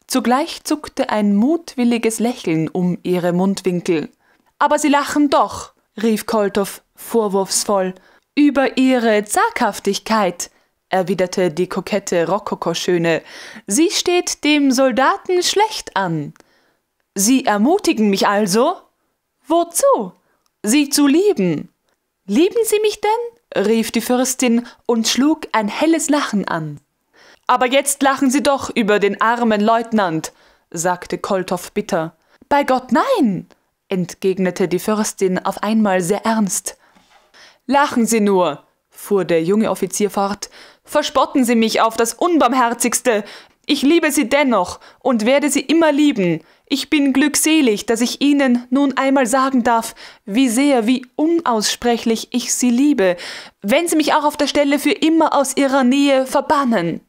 Zugleich zuckte ein mutwilliges Lächeln um ihre Mundwinkel. Aber sie lachen doch, rief Koltow vorwurfsvoll. Über ihre Zaghaftigkeit, erwiderte die kokette Rokokoschöne. Sie steht dem Soldaten schlecht an. Sie ermutigen mich also? Wozu? Sie zu lieben. Lieben Sie mich denn? rief die Fürstin und schlug ein helles Lachen an. Aber jetzt lachen Sie doch über den armen Leutnant, sagte Koltoff bitter. Bei Gott nein, entgegnete die Fürstin auf einmal sehr ernst. Lachen Sie nur, fuhr der junge Offizier fort, verspotten Sie mich auf das Unbarmherzigste, ich liebe sie dennoch und werde sie immer lieben. Ich bin glückselig, dass ich Ihnen nun einmal sagen darf, wie sehr, wie unaussprechlich ich Sie liebe, wenn Sie mich auch auf der Stelle für immer aus Ihrer Nähe verbannen.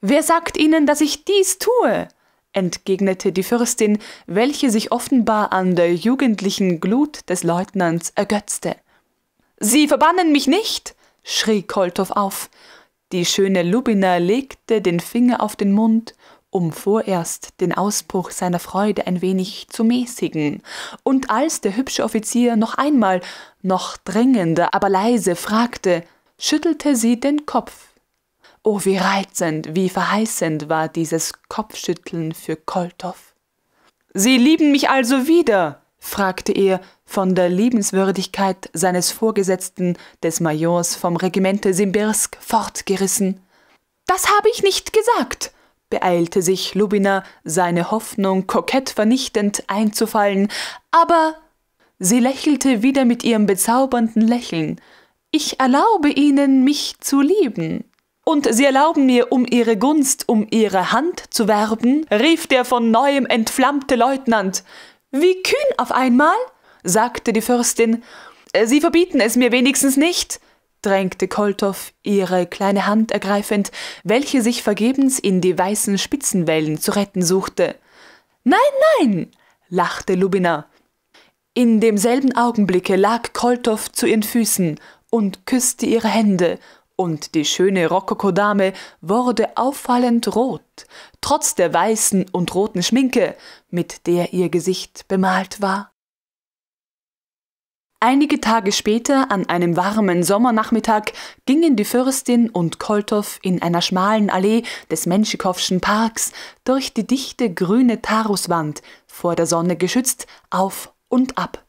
Wer sagt Ihnen, dass ich dies tue? entgegnete die Fürstin, welche sich offenbar an der jugendlichen Glut des Leutnants ergötzte. Sie verbannen mich nicht? schrie Koltow auf. Die schöne Lubina legte den Finger auf den Mund, um vorerst den Ausbruch seiner Freude ein wenig zu mäßigen, und als der hübsche Offizier noch einmal, noch dringender, aber leise fragte, schüttelte sie den Kopf. Oh, wie reizend, wie verheißend war dieses Kopfschütteln für Koltow. Sie lieben mich also wieder? fragte er, von der Liebenswürdigkeit seines Vorgesetzten, des Majors vom Regimente Simbirsk, fortgerissen. Das habe ich nicht gesagt, beeilte sich Lubina, seine Hoffnung kokett vernichtend einzufallen, aber sie lächelte wieder mit ihrem bezaubernden Lächeln. Ich erlaube Ihnen, mich zu lieben. Und Sie erlauben mir, um Ihre Gunst, um Ihre Hand zu werben, rief der von neuem entflammte Leutnant. Wie kühn auf einmal! sagte die Fürstin. Sie verbieten es mir wenigstens nicht, drängte Koltow, ihre kleine Hand ergreifend, welche sich vergebens in die weißen Spitzenwellen zu retten suchte. Nein, nein, lachte Lubina. In demselben Augenblicke lag Koltow zu ihren Füßen und küsste ihre Hände, und die schöne Rokokodame wurde auffallend rot, trotz der weißen und roten Schminke, mit der ihr Gesicht bemalt war. Einige Tage später, an einem warmen Sommernachmittag, gingen die Fürstin und Koltow in einer schmalen Allee des Menschikowschen Parks durch die dichte grüne Taruswand, vor der Sonne geschützt, auf und ab.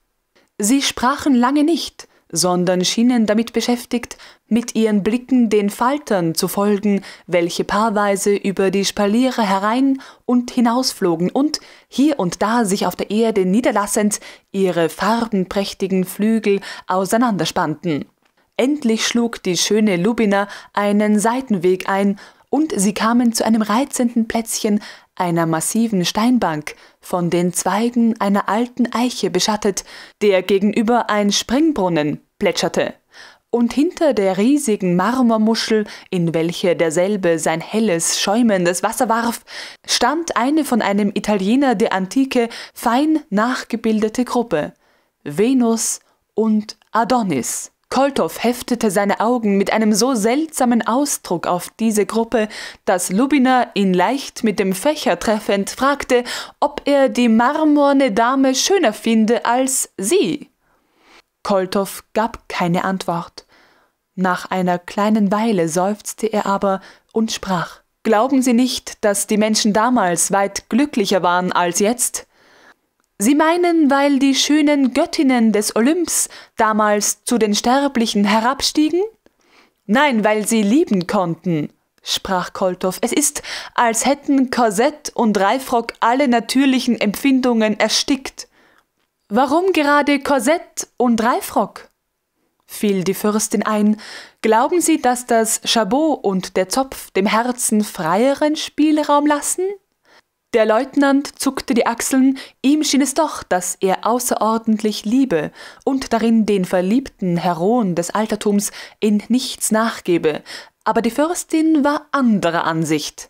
Sie sprachen lange nicht, sondern schienen damit beschäftigt, mit ihren Blicken den Faltern zu folgen, welche paarweise über die Spaliere herein und hinausflogen und hier und da sich auf der Erde niederlassend ihre farbenprächtigen Flügel auseinanderspannten. Endlich schlug die schöne Lubina einen Seitenweg ein, und sie kamen zu einem reizenden Plätzchen, einer massiven Steinbank, von den Zweigen einer alten Eiche beschattet, der gegenüber ein Springbrunnen plätscherte, und hinter der riesigen Marmormuschel, in welche derselbe sein helles, schäumendes Wasser warf, stand eine von einem Italiener der Antike fein nachgebildete Gruppe, Venus und Adonis. Koltow heftete seine Augen mit einem so seltsamen Ausdruck auf diese Gruppe, dass Lubina ihn leicht mit dem Fächer treffend fragte, ob er die marmorne Dame schöner finde als sie. Koltow gab keine Antwort. Nach einer kleinen Weile seufzte er aber und sprach Glauben Sie nicht, dass die Menschen damals weit glücklicher waren als jetzt? Sie meinen, weil die schönen Göttinnen des Olymps damals zu den Sterblichen herabstiegen? Nein, weil sie lieben konnten, sprach Koltow. Es ist, als hätten Korsett und Reifrock alle natürlichen Empfindungen erstickt. Warum gerade Korsett und Reifrock? fiel die Fürstin ein. Glauben Sie, dass das Chabot und der Zopf dem Herzen freieren Spielraum lassen? Der Leutnant zuckte die Achseln, ihm schien es doch, dass er außerordentlich liebe und darin den verliebten Heroen des Altertums in nichts nachgebe, aber die Fürstin war anderer Ansicht.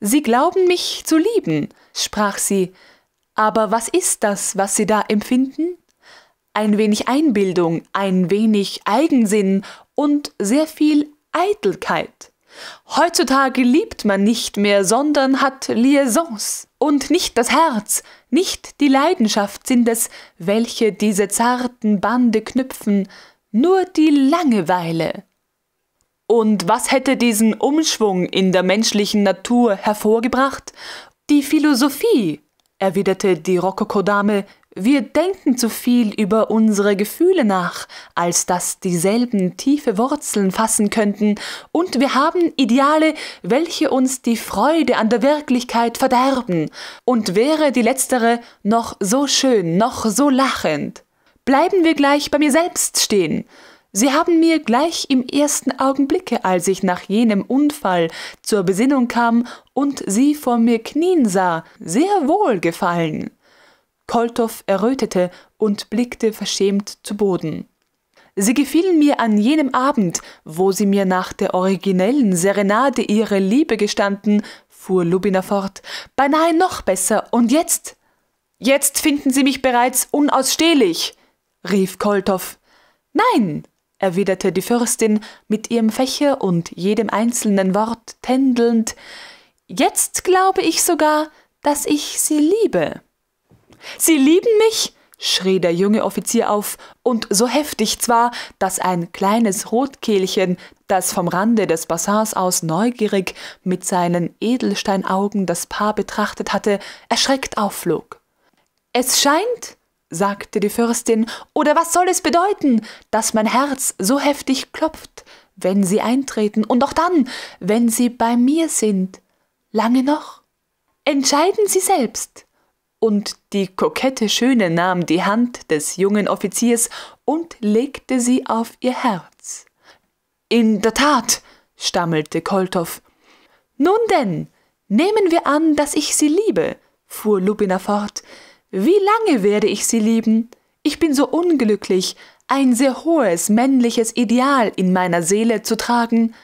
Sie glauben mich zu lieben, sprach sie, aber was ist das, was Sie da empfinden? Ein wenig Einbildung, ein wenig Eigensinn und sehr viel Eitelkeit. Heutzutage liebt man nicht mehr, sondern hat Liaisons. Und nicht das Herz, nicht die Leidenschaft sind es, welche diese zarten Bande knüpfen, nur die Langeweile. Und was hätte diesen Umschwung in der menschlichen Natur hervorgebracht? Die Philosophie, erwiderte die Rokokodame wir denken zu viel über unsere Gefühle nach, als dass dieselben tiefe Wurzeln fassen könnten, und wir haben Ideale, welche uns die Freude an der Wirklichkeit verderben, und wäre die letztere noch so schön, noch so lachend. Bleiben wir gleich bei mir selbst stehen. Sie haben mir gleich im ersten Augenblicke, als ich nach jenem Unfall zur Besinnung kam und sie vor mir knien sah, sehr wohl gefallen. Koltow errötete und blickte verschämt zu Boden. Sie gefielen mir an jenem Abend, wo sie mir nach der originellen Serenade ihre Liebe gestanden, fuhr Lubina fort, beinahe noch besser, und jetzt? Jetzt finden sie mich bereits unausstehlich, rief Koltow. Nein, erwiderte die Fürstin mit ihrem Fächer und jedem einzelnen Wort tändelnd, jetzt glaube ich sogar, dass ich sie liebe. Sie lieben mich? schrie der junge Offizier auf, und so heftig zwar, dass ein kleines Rotkehlchen, das vom Rande des Bassins aus neugierig mit seinen Edelsteinaugen das Paar betrachtet hatte, erschreckt aufflog. Es scheint, sagte die Fürstin, oder was soll es bedeuten, dass mein Herz so heftig klopft, wenn Sie eintreten, und auch dann, wenn Sie bei mir sind? Lange noch? Entscheiden Sie selbst und die kokette Schöne nahm die Hand des jungen Offiziers und legte sie auf ihr Herz. In der Tat, stammelte Koltow. Nun denn, nehmen wir an, dass ich sie liebe, fuhr Lubina fort. Wie lange werde ich sie lieben? Ich bin so unglücklich, ein sehr hohes männliches Ideal in meiner Seele zu tragen.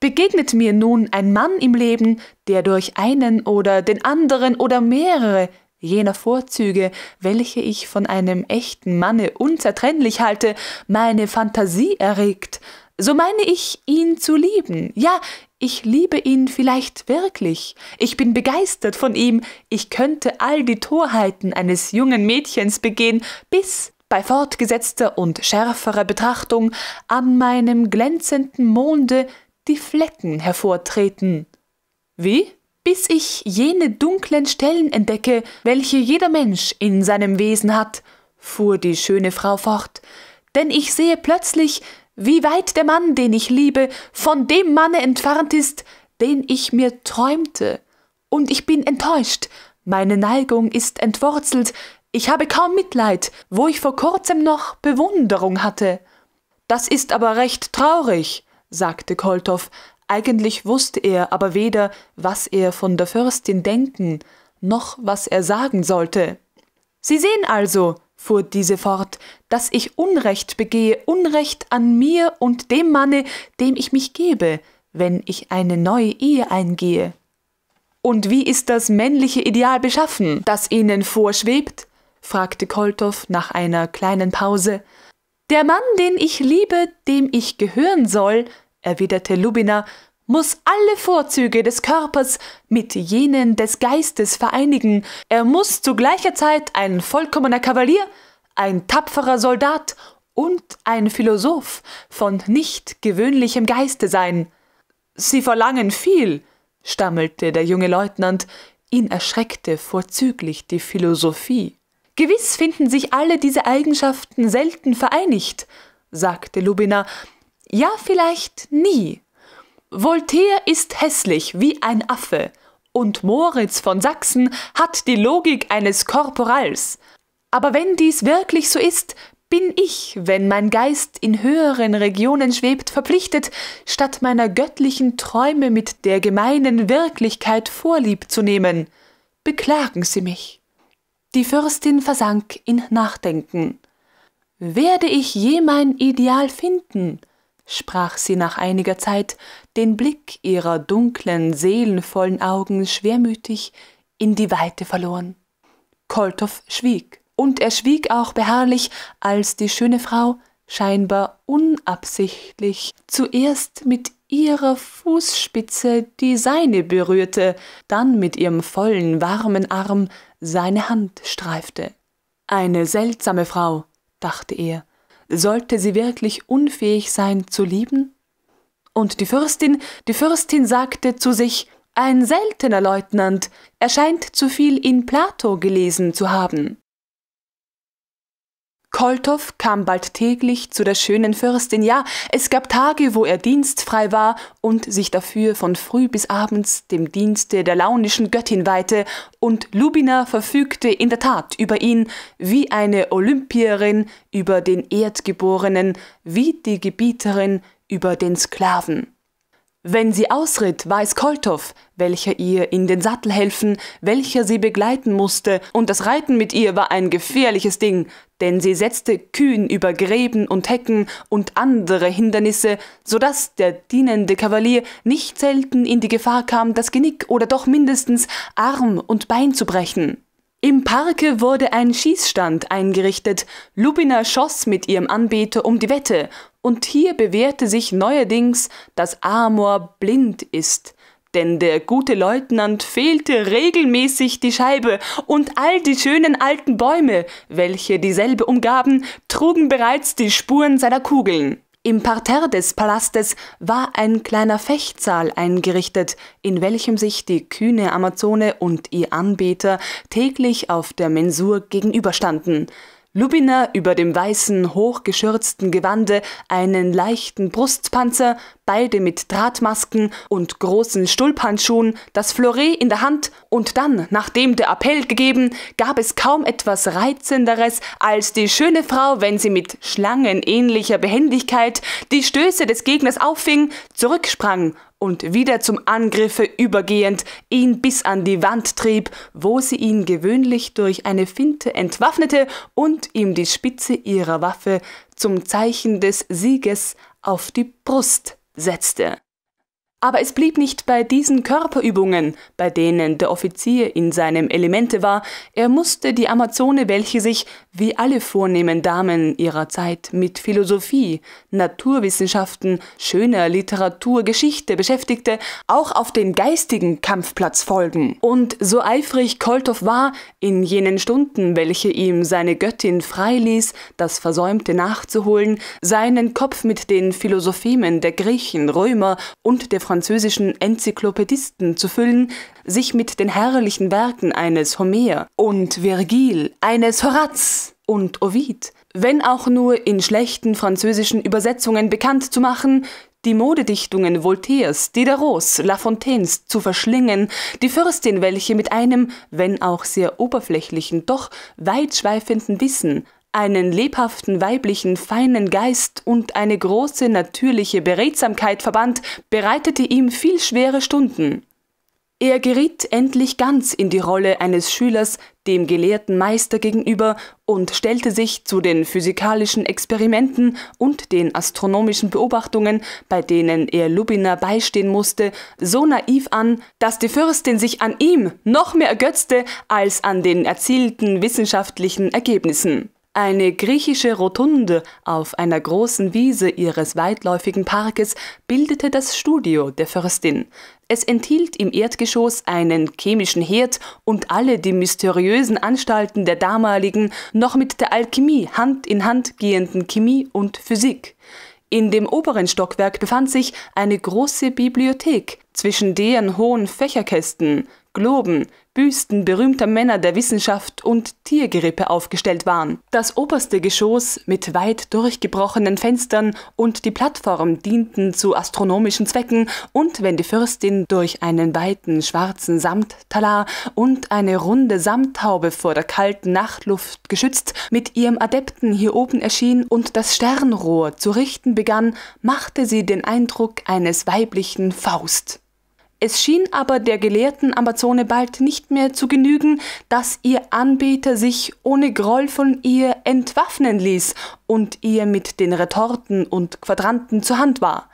Begegnet mir nun ein Mann im Leben, der durch einen oder den anderen oder mehrere jener Vorzüge, welche ich von einem echten Manne unzertrennlich halte, meine Fantasie erregt, so meine ich, ihn zu lieben. Ja, ich liebe ihn vielleicht wirklich. Ich bin begeistert von ihm. Ich könnte all die Torheiten eines jungen Mädchens begehen, bis bei fortgesetzter und schärferer Betrachtung an meinem glänzenden Monde die Flecken hervortreten. Wie? bis ich jene dunklen Stellen entdecke, welche jeder Mensch in seinem Wesen hat, fuhr die schöne Frau fort, denn ich sehe plötzlich, wie weit der Mann, den ich liebe, von dem Manne entfernt ist, den ich mir träumte. Und ich bin enttäuscht, meine Neigung ist entwurzelt, ich habe kaum Mitleid, wo ich vor kurzem noch Bewunderung hatte. Das ist aber recht traurig, sagte Koltow, eigentlich wusste er aber weder, was er von der Fürstin denken, noch was er sagen sollte. Sie sehen also, fuhr diese fort, dass ich Unrecht begehe, Unrecht an mir und dem Manne, dem ich mich gebe, wenn ich eine neue Ehe eingehe. Und wie ist das männliche Ideal beschaffen, das Ihnen vorschwebt? fragte Koltow nach einer kleinen Pause. Der Mann, den ich liebe, dem ich gehören soll, erwiderte Lubina, muss alle Vorzüge des Körpers mit jenen des Geistes vereinigen. Er muss zu gleicher Zeit ein vollkommener Kavalier, ein tapferer Soldat und ein Philosoph von nicht gewöhnlichem Geiste sein. Sie verlangen viel, stammelte der junge Leutnant, ihn erschreckte vorzüglich die Philosophie. Gewiss finden sich alle diese Eigenschaften selten vereinigt, sagte Lubina, ja, vielleicht nie. Voltaire ist hässlich wie ein Affe und Moritz von Sachsen hat die Logik eines Korporals. Aber wenn dies wirklich so ist, bin ich, wenn mein Geist in höheren Regionen schwebt, verpflichtet, statt meiner göttlichen Träume mit der gemeinen Wirklichkeit Vorlieb zu nehmen. Beklagen Sie mich. Die Fürstin versank in Nachdenken. Werde ich je mein Ideal finden? sprach sie nach einiger Zeit, den Blick ihrer dunklen, seelenvollen Augen schwermütig in die Weite verloren. Koltow schwieg, und er schwieg auch beharrlich, als die schöne Frau, scheinbar unabsichtlich, zuerst mit ihrer Fußspitze die seine berührte, dann mit ihrem vollen, warmen Arm seine Hand streifte. Eine seltsame Frau, dachte er, sollte sie wirklich unfähig sein zu lieben? Und die Fürstin, die Fürstin sagte zu sich, ein seltener Leutnant, er scheint zu viel in Plato gelesen zu haben. Koltow kam bald täglich zu der schönen Fürstin, ja, es gab Tage, wo er dienstfrei war und sich dafür von früh bis abends dem Dienste der launischen Göttin weihte, und Lubina verfügte in der Tat über ihn wie eine Olympierin über den Erdgeborenen, wie die Gebieterin über den Sklaven. Wenn sie ausritt, war es Koltow, welcher ihr in den Sattel helfen, welcher sie begleiten musste, und das Reiten mit ihr war ein gefährliches Ding, denn sie setzte kühn über Gräben und Hecken und andere Hindernisse, so daß der dienende Kavalier nicht selten in die Gefahr kam, das Genick oder doch mindestens Arm und Bein zu brechen. Im Parke wurde ein Schießstand eingerichtet. Lubina schoss mit ihrem Anbeter um die Wette, und hier bewährte sich neuerdings, dass Amor blind ist, denn der gute Leutnant fehlte regelmäßig die Scheibe, und all die schönen alten Bäume, welche dieselbe umgaben, trugen bereits die Spuren seiner Kugeln. Im Parterre des Palastes war ein kleiner Fechtsaal eingerichtet, in welchem sich die kühne Amazone und ihr Anbeter täglich auf der Mensur gegenüberstanden. Lubiner über dem weißen, hochgeschürzten Gewande einen leichten Brustpanzer beide mit Drahtmasken und großen Stulphandschuhen, das Fleuret in der Hand, und dann, nachdem der Appell gegeben, gab es kaum etwas Reizenderes, als die schöne Frau, wenn sie mit schlangenähnlicher Behendigkeit die Stöße des Gegners auffing, zurücksprang und wieder zum Angriffe übergehend ihn bis an die Wand trieb, wo sie ihn gewöhnlich durch eine Finte entwaffnete und ihm die Spitze ihrer Waffe zum Zeichen des Sieges auf die Brust setzte. Aber es blieb nicht bei diesen Körperübungen, bei denen der Offizier in seinem Elemente war, er musste die Amazone, welche sich, wie alle vornehmen Damen ihrer Zeit, mit Philosophie, Naturwissenschaften, schöner Literatur, Geschichte beschäftigte, auch auf den geistigen Kampfplatz folgen. Und so eifrig Koltow war, in jenen Stunden, welche ihm seine Göttin freiließ, das Versäumte nachzuholen, seinen Kopf mit den Philosophemen der Griechen, Römer und der französischen Enzyklopädisten zu füllen, sich mit den herrlichen Werken eines Homer und Virgil, eines Horaz, und Ovid, wenn auch nur in schlechten französischen Übersetzungen bekannt zu machen, die Modedichtungen Voltaires, Diderots, Lafontaines zu verschlingen, die Fürstin, welche mit einem, wenn auch sehr oberflächlichen, doch weitschweifenden Wissen, einen lebhaften weiblichen feinen Geist und eine große natürliche Beredsamkeit verband, bereitete ihm viel schwere Stunden. Er geriet endlich ganz in die Rolle eines Schülers dem gelehrten Meister gegenüber und stellte sich zu den physikalischen Experimenten und den astronomischen Beobachtungen, bei denen er Lubina beistehen musste, so naiv an, dass die Fürstin sich an ihm noch mehr ergötzte als an den erzielten wissenschaftlichen Ergebnissen. Eine griechische Rotunde auf einer großen Wiese ihres weitläufigen Parkes bildete das Studio der Fürstin. Es enthielt im Erdgeschoss einen chemischen Herd und alle die mysteriösen Anstalten der damaligen, noch mit der Alchemie Hand in Hand gehenden Chemie und Physik. In dem oberen Stockwerk befand sich eine große Bibliothek, zwischen deren hohen Fächerkästen Globen, Büsten berühmter Männer der Wissenschaft und Tiergerippe aufgestellt waren. Das oberste Geschoss mit weit durchgebrochenen Fenstern und die Plattform dienten zu astronomischen Zwecken und wenn die Fürstin durch einen weiten schwarzen Samttalar und eine runde Samthaube vor der kalten Nachtluft geschützt mit ihrem Adepten hier oben erschien und das Sternrohr zu richten begann, machte sie den Eindruck eines weiblichen Faust. Es schien aber der gelehrten Amazone bald nicht mehr zu genügen, dass ihr Anbeter sich ohne Groll von ihr entwaffnen ließ und ihr mit den Retorten und Quadranten zur Hand war.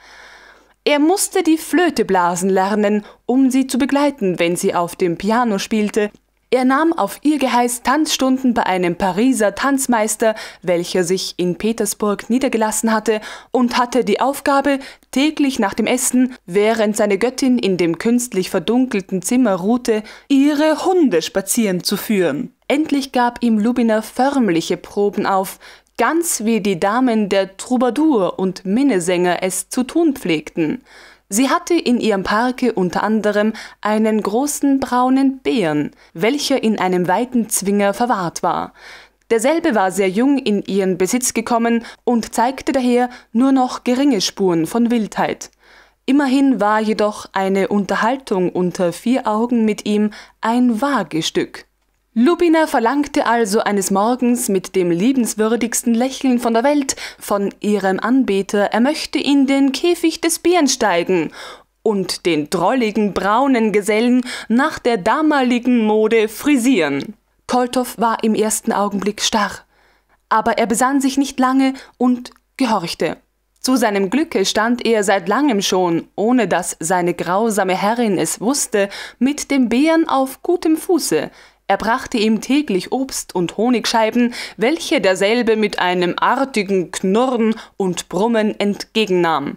Er musste die Flöte blasen lernen, um sie zu begleiten, wenn sie auf dem Piano spielte, er nahm auf ihr Geheiß Tanzstunden bei einem Pariser Tanzmeister, welcher sich in Petersburg niedergelassen hatte, und hatte die Aufgabe, täglich nach dem Essen, während seine Göttin in dem künstlich verdunkelten Zimmer ruhte, ihre Hunde spazieren zu führen. Endlich gab ihm Lubiner förmliche Proben auf, ganz wie die Damen der Troubadour und Minnesänger es zu tun pflegten. Sie hatte in ihrem Parke unter anderem einen großen braunen Bären, welcher in einem weiten Zwinger verwahrt war. Derselbe war sehr jung in ihren Besitz gekommen und zeigte daher nur noch geringe Spuren von Wildheit. Immerhin war jedoch eine Unterhaltung unter vier Augen mit ihm ein Wagestück. Lubina verlangte also eines Morgens mit dem liebenswürdigsten Lächeln von der Welt von ihrem Anbeter, er möchte in den Käfig des Bären steigen und den drolligen braunen Gesellen nach der damaligen Mode frisieren. Koltow war im ersten Augenblick starr, aber er besann sich nicht lange und gehorchte. Zu seinem Glücke stand er seit langem schon, ohne dass seine grausame Herrin es wusste, mit dem Bären auf gutem Fuße. Er brachte ihm täglich Obst und Honigscheiben, welche derselbe mit einem artigen Knurren und Brummen entgegennahm.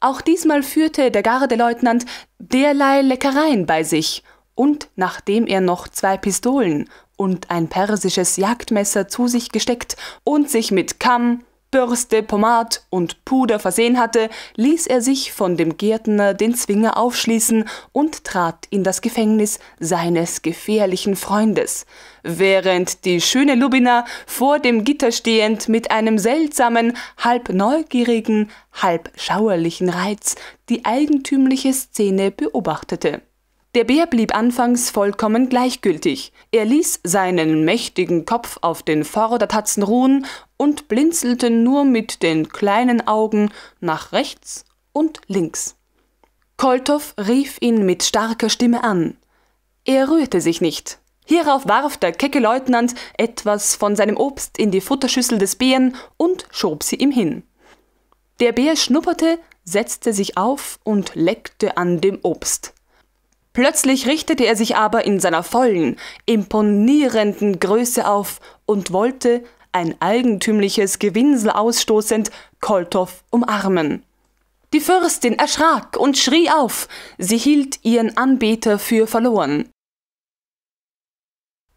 Auch diesmal führte der Gardeleutnant derlei Leckereien bei sich, und nachdem er noch zwei Pistolen und ein persisches Jagdmesser zu sich gesteckt und sich mit Kamm, Bürste, Pomad und Puder versehen hatte, ließ er sich von dem Gärtner den Zwinger aufschließen und trat in das Gefängnis seines gefährlichen Freundes, während die schöne Lubina vor dem Gitter stehend mit einem seltsamen, halb neugierigen, halb schauerlichen Reiz die eigentümliche Szene beobachtete. Der Bär blieb anfangs vollkommen gleichgültig. Er ließ seinen mächtigen Kopf auf den Vordertatzen ruhen und blinzelte nur mit den kleinen Augen nach rechts und links. Koltow rief ihn mit starker Stimme an. Er rührte sich nicht. Hierauf warf der kecke Leutnant etwas von seinem Obst in die Futterschüssel des Bären und schob sie ihm hin. Der Bär schnupperte, setzte sich auf und leckte an dem Obst. Plötzlich richtete er sich aber in seiner vollen, imponierenden Größe auf und wollte, ein eigentümliches Gewinsel ausstoßend, Koltow umarmen. Die Fürstin erschrak und schrie auf, sie hielt ihren Anbeter für verloren.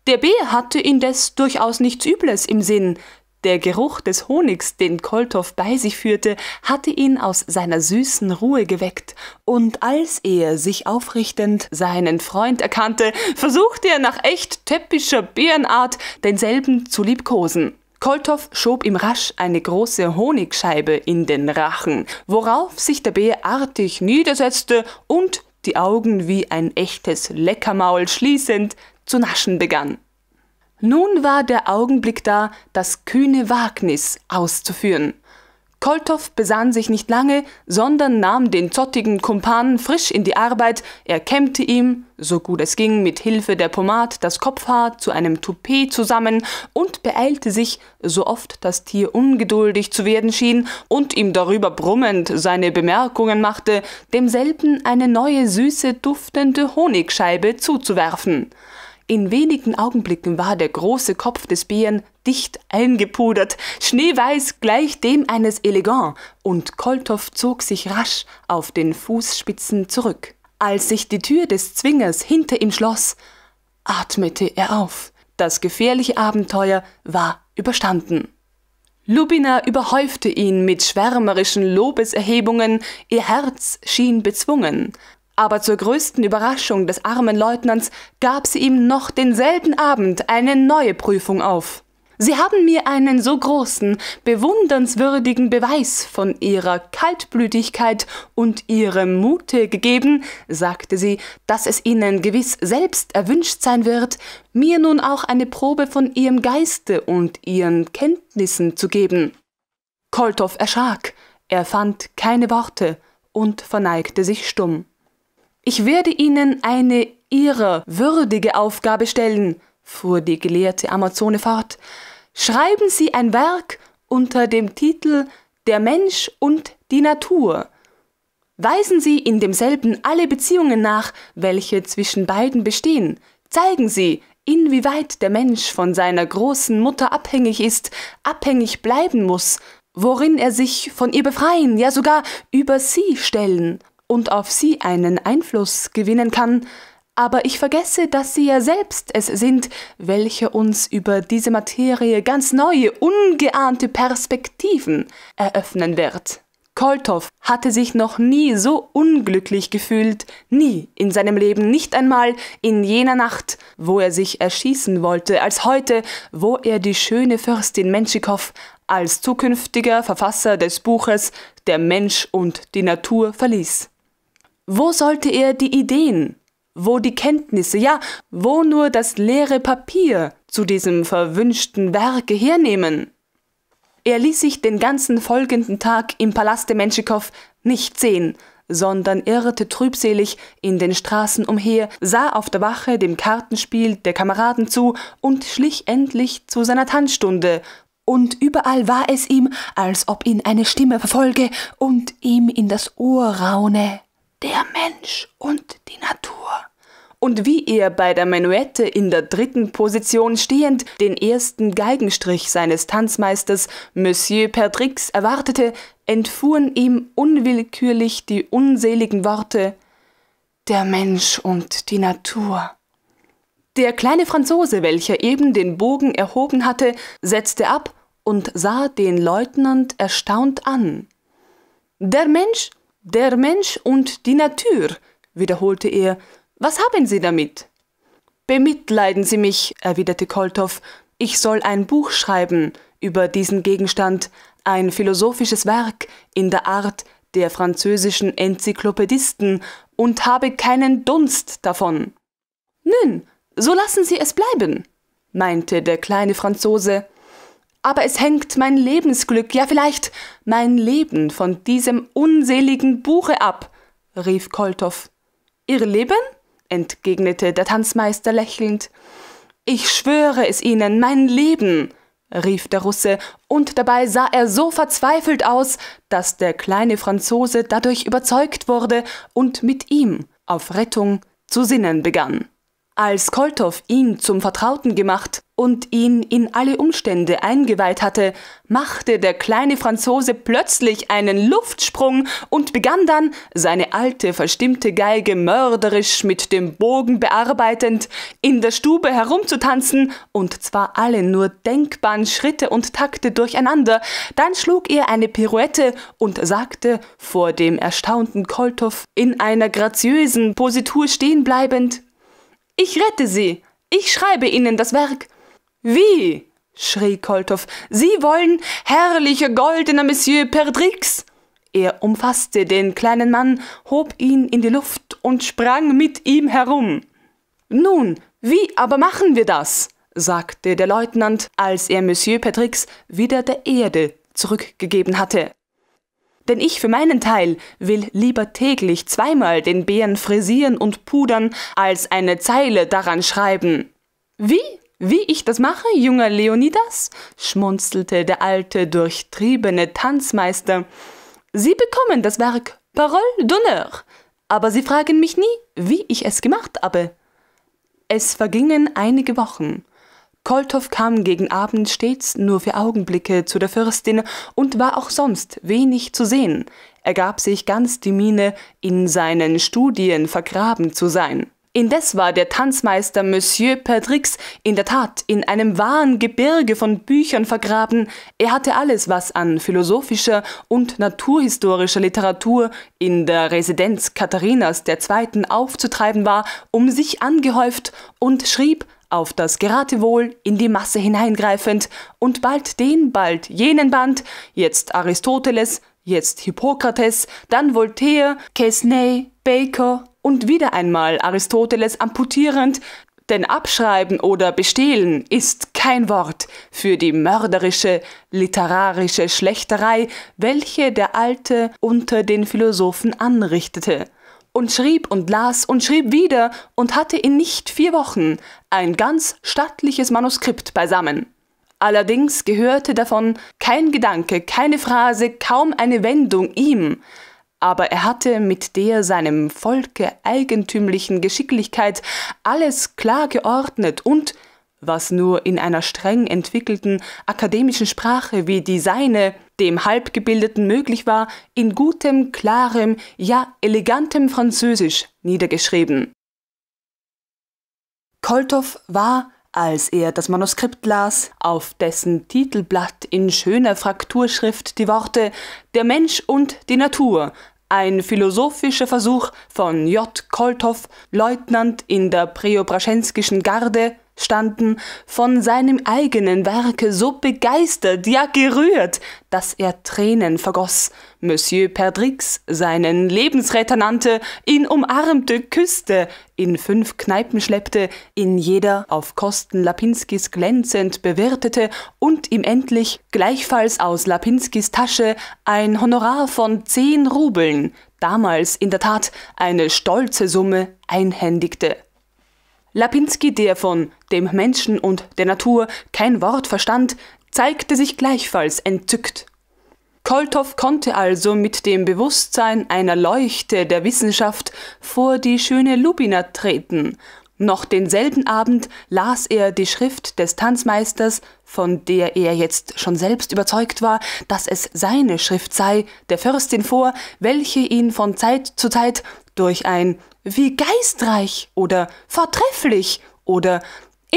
Der Bär hatte indes durchaus nichts Übles im Sinn, der Geruch des Honigs, den Koltow bei sich führte, hatte ihn aus seiner süßen Ruhe geweckt, und als er sich aufrichtend seinen Freund erkannte, versuchte er nach echt täppischer Bärenart denselben zu liebkosen. Koltow schob ihm rasch eine große Honigscheibe in den Rachen, worauf sich der Bär artig niedersetzte und die Augen wie ein echtes Leckermaul schließend zu naschen begann. Nun war der Augenblick da, das kühne Wagnis auszuführen. Koltow besann sich nicht lange, sondern nahm den zottigen Kumpan frisch in die Arbeit, er kämmte ihm, so gut es ging, mit Hilfe der Pomade das Kopfhaar zu einem Toupet zusammen und beeilte sich, so oft das Tier ungeduldig zu werden schien und ihm darüber brummend seine Bemerkungen machte, demselben eine neue süße duftende Honigscheibe zuzuwerfen. In wenigen Augenblicken war der große Kopf des Bären dicht eingepudert, schneeweiß gleich dem eines Elegant, und Koltow zog sich rasch auf den Fußspitzen zurück. Als sich die Tür des Zwingers hinter ihm schloss, atmete er auf. Das gefährliche Abenteuer war überstanden. Lubina überhäufte ihn mit schwärmerischen Lobeserhebungen, ihr Herz schien bezwungen. Aber zur größten Überraschung des armen Leutnants gab sie ihm noch denselben Abend eine neue Prüfung auf. Sie haben mir einen so großen, bewundernswürdigen Beweis von ihrer Kaltblütigkeit und ihrem Mute gegeben, sagte sie, dass es ihnen gewiss selbst erwünscht sein wird, mir nun auch eine Probe von ihrem Geiste und ihren Kenntnissen zu geben. Koltow erschrak, er fand keine Worte und verneigte sich stumm. Ich werde Ihnen eine Ihrer würdige Aufgabe stellen, fuhr die gelehrte Amazone fort. Schreiben Sie ein Werk unter dem Titel Der Mensch und die Natur. Weisen Sie in demselben alle Beziehungen nach, welche zwischen beiden bestehen. Zeigen Sie, inwieweit der Mensch von seiner großen Mutter abhängig ist, abhängig bleiben muss, worin er sich von ihr befreien, ja sogar über sie stellen und auf sie einen Einfluss gewinnen kann, aber ich vergesse, dass sie ja selbst es sind, welche uns über diese Materie ganz neue, ungeahnte Perspektiven eröffnen wird. Koltow hatte sich noch nie so unglücklich gefühlt, nie in seinem Leben, nicht einmal in jener Nacht, wo er sich erschießen wollte, als heute, wo er die schöne Fürstin Menschikow als zukünftiger Verfasser des Buches Der Mensch und die Natur verließ. Wo sollte er die Ideen, wo die Kenntnisse, ja, wo nur das leere Papier zu diesem verwünschten Werke hernehmen? Er ließ sich den ganzen folgenden Tag im Palaste Menschikow nicht sehen, sondern irrte trübselig in den Straßen umher, sah auf der Wache dem Kartenspiel der Kameraden zu und schlich endlich zu seiner Tanzstunde. Und überall war es ihm, als ob ihn eine Stimme verfolge und ihm in das Ohr raune der Mensch und die Natur. Und wie er bei der Menuette in der dritten Position stehend den ersten Geigenstrich seines Tanzmeisters Monsieur Perdrix erwartete, entfuhren ihm unwillkürlich die unseligen Worte Der Mensch und die Natur. Der kleine Franzose, welcher eben den Bogen erhoben hatte, setzte ab und sah den Leutnant erstaunt an. Der Mensch der Mensch und die Natur, wiederholte er. Was haben Sie damit? Bemitleiden Sie mich, erwiderte Koltow. Ich soll ein Buch schreiben über diesen Gegenstand, ein philosophisches Werk in der Art der französischen Enzyklopädisten und habe keinen Dunst davon. Nun, so lassen Sie es bleiben, meinte der kleine Franzose aber es hängt mein Lebensglück, ja vielleicht mein Leben von diesem unseligen Buche ab, rief Koltow. Ihr Leben? entgegnete der Tanzmeister lächelnd. Ich schwöre es Ihnen, mein Leben, rief der Russe, und dabei sah er so verzweifelt aus, dass der kleine Franzose dadurch überzeugt wurde und mit ihm auf Rettung zu sinnen begann. Als Koltow ihn zum Vertrauten gemacht und ihn in alle Umstände eingeweiht hatte, machte der kleine Franzose plötzlich einen Luftsprung und begann dann, seine alte, verstimmte Geige mörderisch mit dem Bogen bearbeitend, in der Stube herumzutanzen, und zwar alle nur denkbaren Schritte und Takte durcheinander, dann schlug er eine Pirouette und sagte, vor dem erstaunten Koltow in einer graziösen Positur stehen bleibend, ich rette Sie. Ich schreibe Ihnen das Werk. Wie? schrie Koltow. Sie wollen, herrlicher goldener Monsieur Perdrix. Er umfasste den kleinen Mann, hob ihn in die Luft und sprang mit ihm herum. Nun, wie aber machen wir das? sagte der Leutnant, als er Monsieur Patrix wieder der Erde zurückgegeben hatte. Denn ich für meinen Teil will lieber täglich zweimal den Bären frisieren und pudern, als eine Zeile daran schreiben. Wie? Wie ich das mache, junger Leonidas? schmunzelte der alte, durchtriebene Tanzmeister. Sie bekommen das Werk Parole d'honneur, aber Sie fragen mich nie, wie ich es gemacht habe. Es vergingen einige Wochen. Koltow kam gegen Abend stets nur für Augenblicke zu der Fürstin und war auch sonst wenig zu sehen. Er gab sich ganz die Miene, in seinen Studien vergraben zu sein. Indes war der Tanzmeister Monsieur Perdrix in der Tat in einem wahren Gebirge von Büchern vergraben. Er hatte alles, was an philosophischer und naturhistorischer Literatur in der Residenz Katharinas II. aufzutreiben war, um sich angehäuft und schrieb auf das Geratewohl, in die Masse hineingreifend und bald den, bald jenen Band, jetzt Aristoteles, jetzt Hippokrates, dann Voltaire, Quesnay, Baker und wieder einmal Aristoteles amputierend, denn abschreiben oder bestehlen ist kein Wort für die mörderische, literarische Schlechterei, welche der Alte unter den Philosophen anrichtete und schrieb und las und schrieb wieder und hatte in nicht vier Wochen ein ganz stattliches Manuskript beisammen. Allerdings gehörte davon kein Gedanke, keine Phrase, kaum eine Wendung ihm, aber er hatte mit der seinem Volke eigentümlichen Geschicklichkeit alles klar geordnet und, was nur in einer streng entwickelten akademischen Sprache wie die seine dem Halbgebildeten möglich war, in gutem, klarem, ja elegantem Französisch niedergeschrieben. Koltow war, als er das Manuskript las, auf dessen Titelblatt in schöner Frakturschrift die Worte Der Mensch und die Natur, ein philosophischer Versuch von J. Koltow, Leutnant in der Preobraschenskischen Garde, standen von seinem eigenen Werke so begeistert, ja gerührt, dass er Tränen vergoss, Monsieur Perdrix seinen Lebensretter nannte, ihn umarmte, küsste, in fünf Kneipen schleppte, in jeder auf Kosten Lapinskis glänzend bewirtete und ihm endlich, gleichfalls aus Lapinskis Tasche, ein Honorar von zehn Rubeln, damals in der Tat eine stolze Summe, einhändigte. Lapinski, der von dem Menschen und der Natur kein Wort verstand, zeigte sich gleichfalls entzückt. Koltow konnte also mit dem Bewusstsein einer Leuchte der Wissenschaft vor die schöne Lubina treten. Noch denselben Abend las er die Schrift des Tanzmeisters, von der er jetzt schon selbst überzeugt war, dass es seine Schrift sei, der Fürstin vor, welche ihn von Zeit zu Zeit durch ein wie geistreich oder vortrefflich oder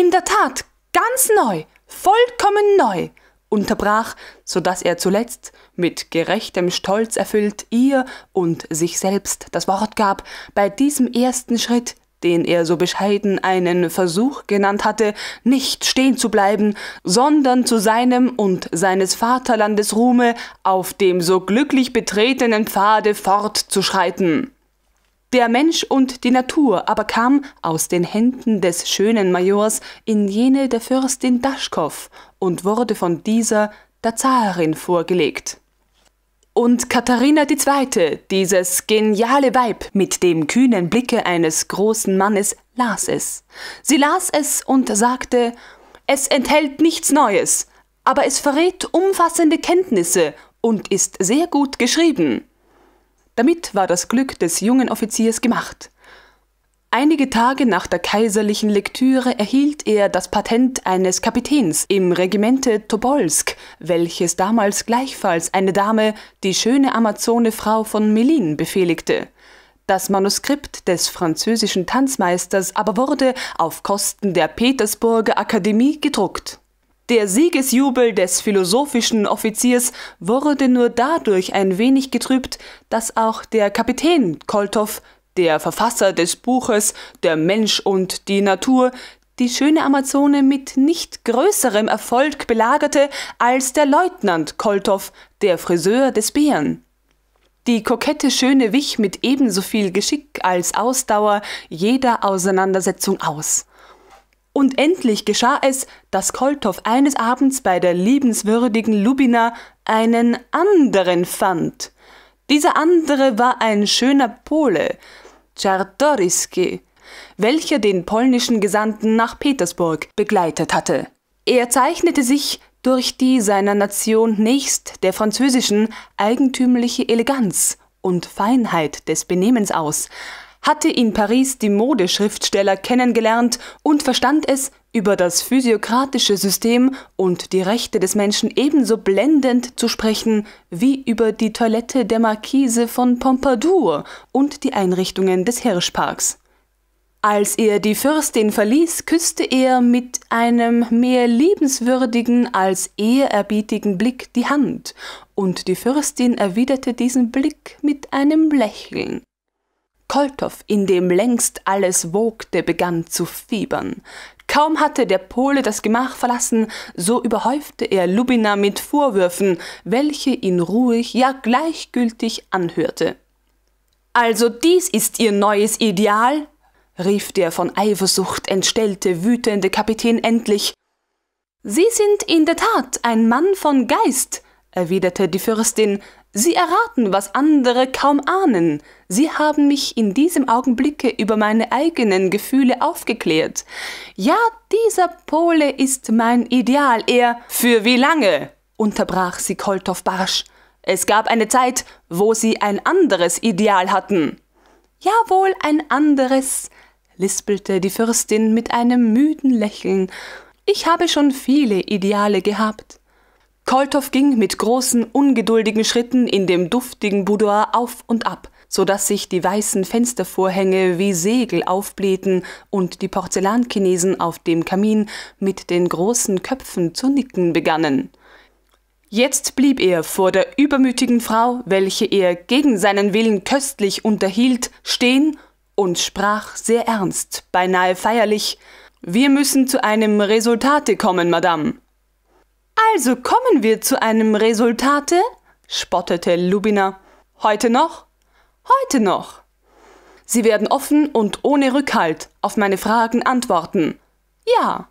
in der Tat, ganz neu, vollkommen neu, unterbrach, so daß er zuletzt, mit gerechtem Stolz erfüllt, ihr und sich selbst das Wort gab, bei diesem ersten Schritt, den er so bescheiden einen Versuch genannt hatte, nicht stehen zu bleiben, sondern zu seinem und seines Vaterlandes Ruhme auf dem so glücklich betretenen Pfade fortzuschreiten der Mensch und die Natur aber kam aus den Händen des schönen Majors in jene der Fürstin Daschkow und wurde von dieser der Zarin vorgelegt. Und Katharina II., dieses geniale Weib mit dem kühnen Blicke eines großen Mannes, las es. Sie las es und sagte, es enthält nichts Neues, aber es verrät umfassende Kenntnisse und ist sehr gut geschrieben. Damit war das Glück des jungen Offiziers gemacht. Einige Tage nach der kaiserlichen Lektüre erhielt er das Patent eines Kapitäns im Regimente Tobolsk, welches damals gleichfalls eine Dame, die schöne Amazonefrau von Melin, befehligte. Das Manuskript des französischen Tanzmeisters aber wurde auf Kosten der Petersburger Akademie gedruckt. Der Siegesjubel des philosophischen Offiziers wurde nur dadurch ein wenig getrübt, dass auch der Kapitän Koltow, der Verfasser des Buches Der Mensch und die Natur, die schöne Amazone mit nicht größerem Erfolg belagerte als der Leutnant Koltow, der Friseur des Bären. Die kokette Schöne wich mit ebenso viel Geschick als Ausdauer jeder Auseinandersetzung aus. Und endlich geschah es, dass Koltow eines Abends bei der liebenswürdigen Lubina einen anderen fand. Dieser andere war ein schöner Pole, Czartoryski, welcher den polnischen Gesandten nach Petersburg begleitet hatte. Er zeichnete sich durch die seiner Nation nächst der französischen eigentümliche Eleganz und Feinheit des Benehmens aus, hatte in Paris die Modeschriftsteller kennengelernt und verstand es, über das physiokratische System und die Rechte des Menschen ebenso blendend zu sprechen wie über die Toilette der Marquise von Pompadour und die Einrichtungen des Hirschparks. Als er die Fürstin verließ, küsste er mit einem mehr liebenswürdigen als ehrerbietigen Blick die Hand, und die Fürstin erwiderte diesen Blick mit einem Lächeln. Koltow, in dem längst alles wogte, begann zu fiebern. Kaum hatte der Pole das Gemach verlassen, so überhäufte er Lubina mit Vorwürfen, welche ihn ruhig, ja gleichgültig anhörte. Also dies ist Ihr neues Ideal? rief der von Eifersucht entstellte, wütende Kapitän endlich. Sie sind in der Tat ein Mann von Geist, erwiderte die Fürstin, Sie erraten, was andere kaum ahnen. Sie haben mich in diesem Augenblicke über meine eigenen Gefühle aufgeklärt. Ja, dieser Pole ist mein Ideal. Er für wie lange? unterbrach sie Koltow barsch. Es gab eine Zeit, wo sie ein anderes Ideal hatten. Jawohl, ein anderes, lispelte die Fürstin mit einem müden Lächeln. Ich habe schon viele Ideale gehabt. Koltow ging mit großen, ungeduldigen Schritten in dem duftigen Boudoir auf und ab, so dass sich die weißen Fenstervorhänge wie Segel aufblähten und die Porzellankinesen auf dem Kamin mit den großen Köpfen zu nicken begannen. Jetzt blieb er vor der übermütigen Frau, welche er gegen seinen Willen köstlich unterhielt, stehen und sprach sehr ernst, beinahe feierlich Wir müssen zu einem Resultate kommen, Madame. Also kommen wir zu einem Resultate? spottete Lubina. Heute noch? Heute noch. Sie werden offen und ohne Rückhalt auf meine Fragen antworten. Ja.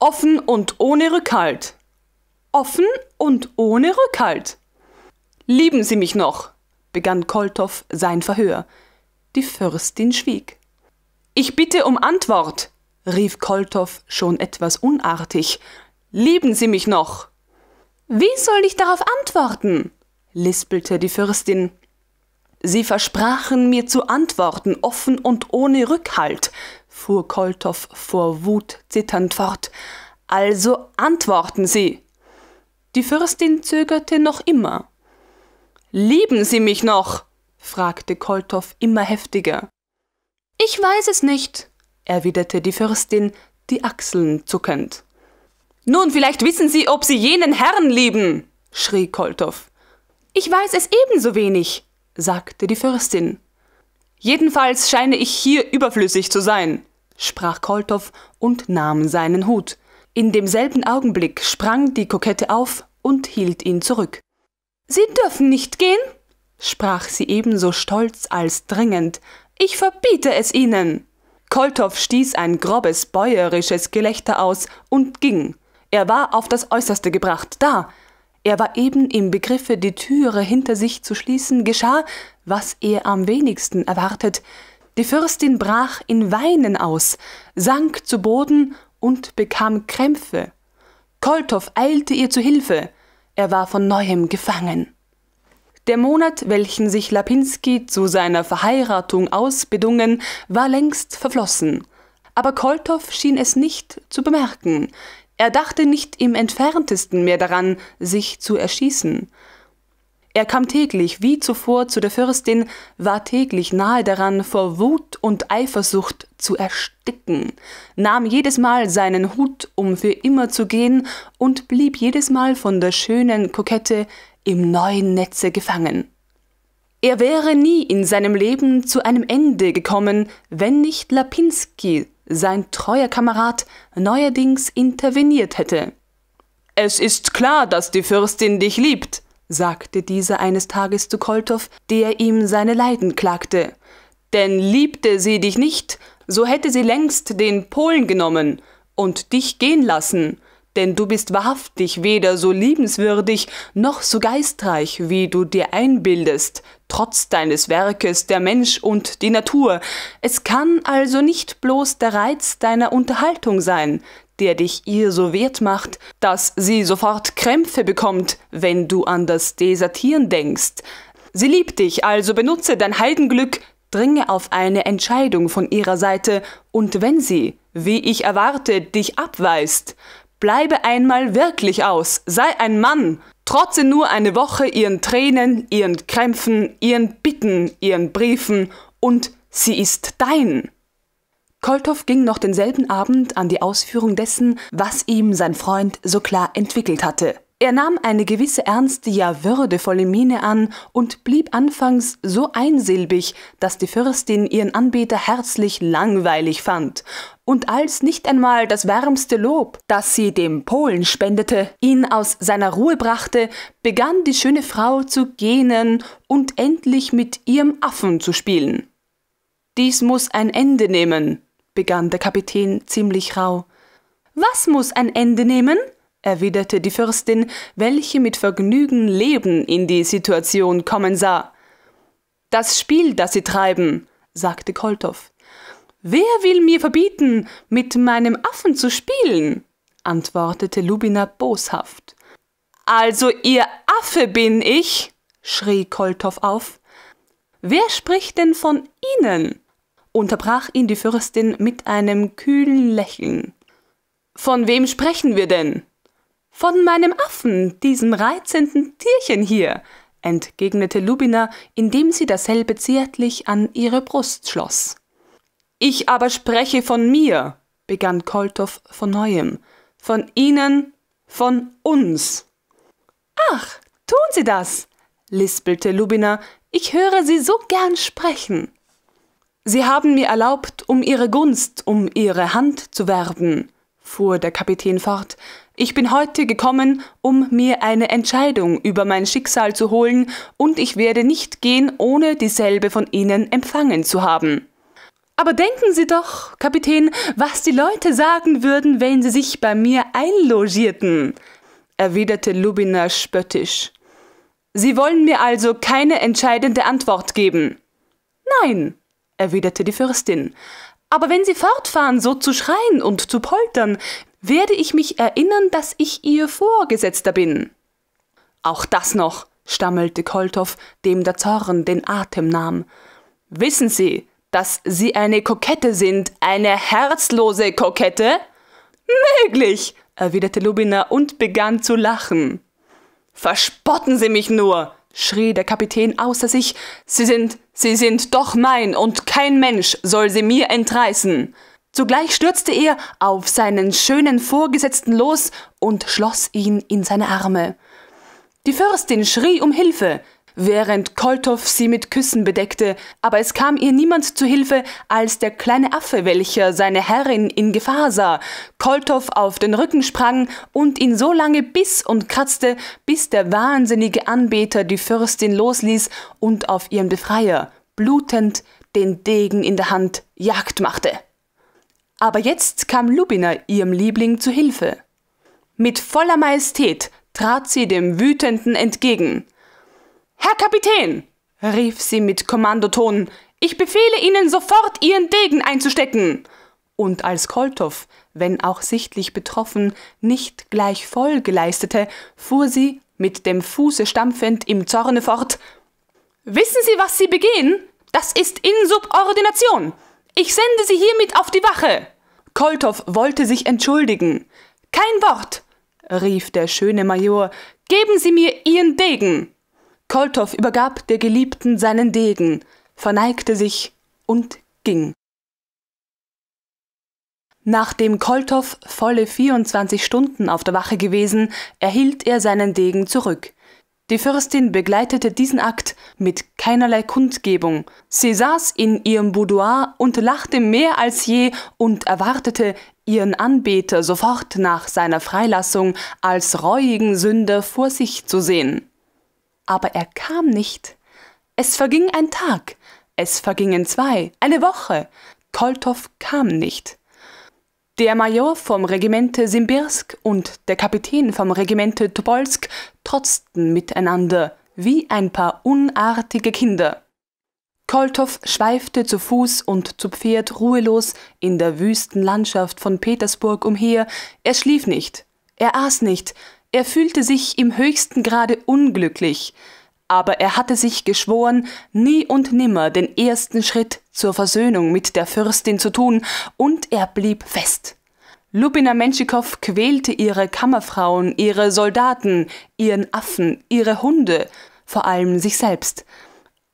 Offen und ohne Rückhalt. Offen und ohne Rückhalt. Lieben Sie mich noch, begann Koltow sein Verhör. Die Fürstin schwieg. Ich bitte um Antwort, rief Koltow schon etwas unartig Lieben Sie mich noch? Wie soll ich darauf antworten? lispelte die Fürstin. Sie versprachen mir zu antworten, offen und ohne Rückhalt, fuhr Koltow vor Wut zitternd fort. Also antworten Sie. Die Fürstin zögerte noch immer. Lieben Sie mich noch? fragte Koltow immer heftiger. Ich weiß es nicht, erwiderte die Fürstin, die Achseln zuckend. Nun, vielleicht wissen Sie, ob Sie jenen Herrn lieben, schrie Koltow. Ich weiß es ebenso wenig, sagte die Fürstin. Jedenfalls scheine ich hier überflüssig zu sein, sprach Koltow und nahm seinen Hut. In demselben Augenblick sprang die Kokette auf und hielt ihn zurück. Sie dürfen nicht gehen, sprach sie ebenso stolz als dringend. Ich verbiete es Ihnen. Koltow stieß ein grobes bäuerisches Gelächter aus und ging, er war auf das Äußerste gebracht. Da! Er war eben im Begriffe, die Türe hinter sich zu schließen, geschah, was er am wenigsten erwartet. Die Fürstin brach in Weinen aus, sank zu Boden und bekam Krämpfe. Koltow eilte ihr zu Hilfe. Er war von neuem gefangen. Der Monat, welchen sich Lapinski zu seiner Verheiratung ausbedungen, war längst verflossen. Aber Koltow schien es nicht zu bemerken. Er dachte nicht im entferntesten mehr daran, sich zu erschießen. Er kam täglich wie zuvor zu der Fürstin, war täglich nahe daran, vor Wut und Eifersucht zu ersticken, nahm jedes Mal seinen Hut, um für immer zu gehen, und blieb jedes Mal von der schönen Kokette im neuen Netze gefangen. Er wäre nie in seinem Leben zu einem Ende gekommen, wenn nicht Lapinski sein treuer Kamerad neuerdings interveniert hätte. Es ist klar, dass die Fürstin dich liebt, sagte dieser eines Tages zu Koltow, der ihm seine Leiden klagte. Denn liebte sie dich nicht, so hätte sie längst den Polen genommen und dich gehen lassen, denn du bist wahrhaftig weder so liebenswürdig noch so geistreich, wie du dir einbildest trotz deines Werkes der Mensch und die Natur. Es kann also nicht bloß der Reiz deiner Unterhaltung sein, der dich ihr so wert macht, dass sie sofort Krämpfe bekommt, wenn du an das Desertieren denkst. Sie liebt dich, also benutze dein Heidenglück, dringe auf eine Entscheidung von ihrer Seite, und wenn sie, wie ich erwarte, dich abweist, Bleibe einmal wirklich aus, sei ein Mann, trotze nur eine Woche ihren Tränen, ihren Krämpfen, ihren Bitten, ihren Briefen und sie ist dein. Kolthoff ging noch denselben Abend an die Ausführung dessen, was ihm sein Freund so klar entwickelt hatte. Er nahm eine gewisse ernste, ja würdevolle Miene an und blieb anfangs so einsilbig, dass die Fürstin ihren Anbeter herzlich langweilig fand, und als nicht einmal das wärmste Lob, das sie dem Polen spendete, ihn aus seiner Ruhe brachte, begann die schöne Frau zu gähnen und endlich mit ihrem Affen zu spielen. Dies muss ein Ende nehmen, begann der Kapitän ziemlich rau. Was muss ein Ende nehmen? erwiderte die Fürstin, welche mit Vergnügen Leben in die Situation kommen sah. Das Spiel, das Sie treiben, sagte Koltow. Wer will mir verbieten, mit meinem Affen zu spielen? antwortete Lubina boshaft. Also Ihr Affe bin ich, schrie Koltow auf. Wer spricht denn von Ihnen? unterbrach ihn die Fürstin mit einem kühlen Lächeln. Von wem sprechen wir denn? Von meinem Affen, diesem reizenden Tierchen hier, entgegnete Lubina, indem sie dasselbe zärtlich an ihre Brust schloss. Ich aber spreche von mir, begann Koltow von neuem, von Ihnen, von uns. Ach, tun Sie das, lispelte Lubina, ich höre Sie so gern sprechen. Sie haben mir erlaubt, um Ihre Gunst, um Ihre Hand zu werben, fuhr der Kapitän fort, ich bin heute gekommen, um mir eine Entscheidung über mein Schicksal zu holen, und ich werde nicht gehen, ohne dieselbe von Ihnen empfangen zu haben. Aber denken Sie doch, Kapitän, was die Leute sagen würden, wenn sie sich bei mir einlogierten, erwiderte Lubina spöttisch. Sie wollen mir also keine entscheidende Antwort geben. Nein, erwiderte die Fürstin. Aber wenn Sie fortfahren, so zu schreien und zu poltern, werde ich mich erinnern, dass ich ihr Vorgesetzter bin. Auch das noch, stammelte Koltow, dem der Zorn den Atem nahm. Wissen Sie, dass Sie eine Kokette sind, eine herzlose Kokette? Möglich, erwiderte Lubina und begann zu lachen. Verspotten Sie mich nur, schrie der Kapitän außer sich. Sie sind, Sie sind doch mein und kein Mensch soll sie mir entreißen. Zugleich stürzte er auf seinen schönen Vorgesetzten los und schloss ihn in seine Arme. Die Fürstin schrie um Hilfe, während Koltow sie mit Küssen bedeckte, aber es kam ihr niemand zu Hilfe als der kleine Affe, welcher seine Herrin in Gefahr sah, Koltow auf den Rücken sprang und ihn so lange biss und kratzte, bis der wahnsinnige Anbeter die Fürstin losließ und auf ihren Befreier, blutend, den Degen in der Hand, Jagd machte. Aber jetzt kam Lubina ihrem Liebling zu Hilfe. Mit voller Majestät trat sie dem Wütenden entgegen. Herr Kapitän, rief sie mit Kommandoton, ich befehle Ihnen sofort, Ihren Degen einzustecken. Und als Koltow, wenn auch sichtlich betroffen, nicht gleich Folge leistete, fuhr sie, mit dem Fuße stampfend, im Zorne fort. Wissen Sie, was Sie begehen? Das ist Insubordination. Ich sende Sie hiermit auf die Wache. Koltow wollte sich entschuldigen. Kein Wort, rief der schöne Major. Geben Sie mir Ihren Degen. Koltow übergab der Geliebten seinen Degen, verneigte sich und ging. Nachdem Koltow volle 24 Stunden auf der Wache gewesen, erhielt er seinen Degen zurück. Die Fürstin begleitete diesen Akt mit keinerlei Kundgebung. Sie saß in ihrem Boudoir und lachte mehr als je und erwartete ihren Anbeter sofort nach seiner Freilassung als reuigen Sünder vor sich zu sehen. Aber er kam nicht. Es verging ein Tag, es vergingen zwei, eine Woche. Koltow kam nicht. Der Major vom Regimente Simbirsk und der Kapitän vom Regimente Tobolsk trotzten miteinander wie ein paar unartige Kinder. Koltow schweifte zu Fuß und zu Pferd ruhelos in der wüsten Landschaft von Petersburg umher. Er schlief nicht, er aß nicht, er fühlte sich im höchsten Grade unglücklich aber er hatte sich geschworen, nie und nimmer den ersten Schritt zur Versöhnung mit der Fürstin zu tun, und er blieb fest. Lubina Menschikow quälte ihre Kammerfrauen, ihre Soldaten, ihren Affen, ihre Hunde, vor allem sich selbst.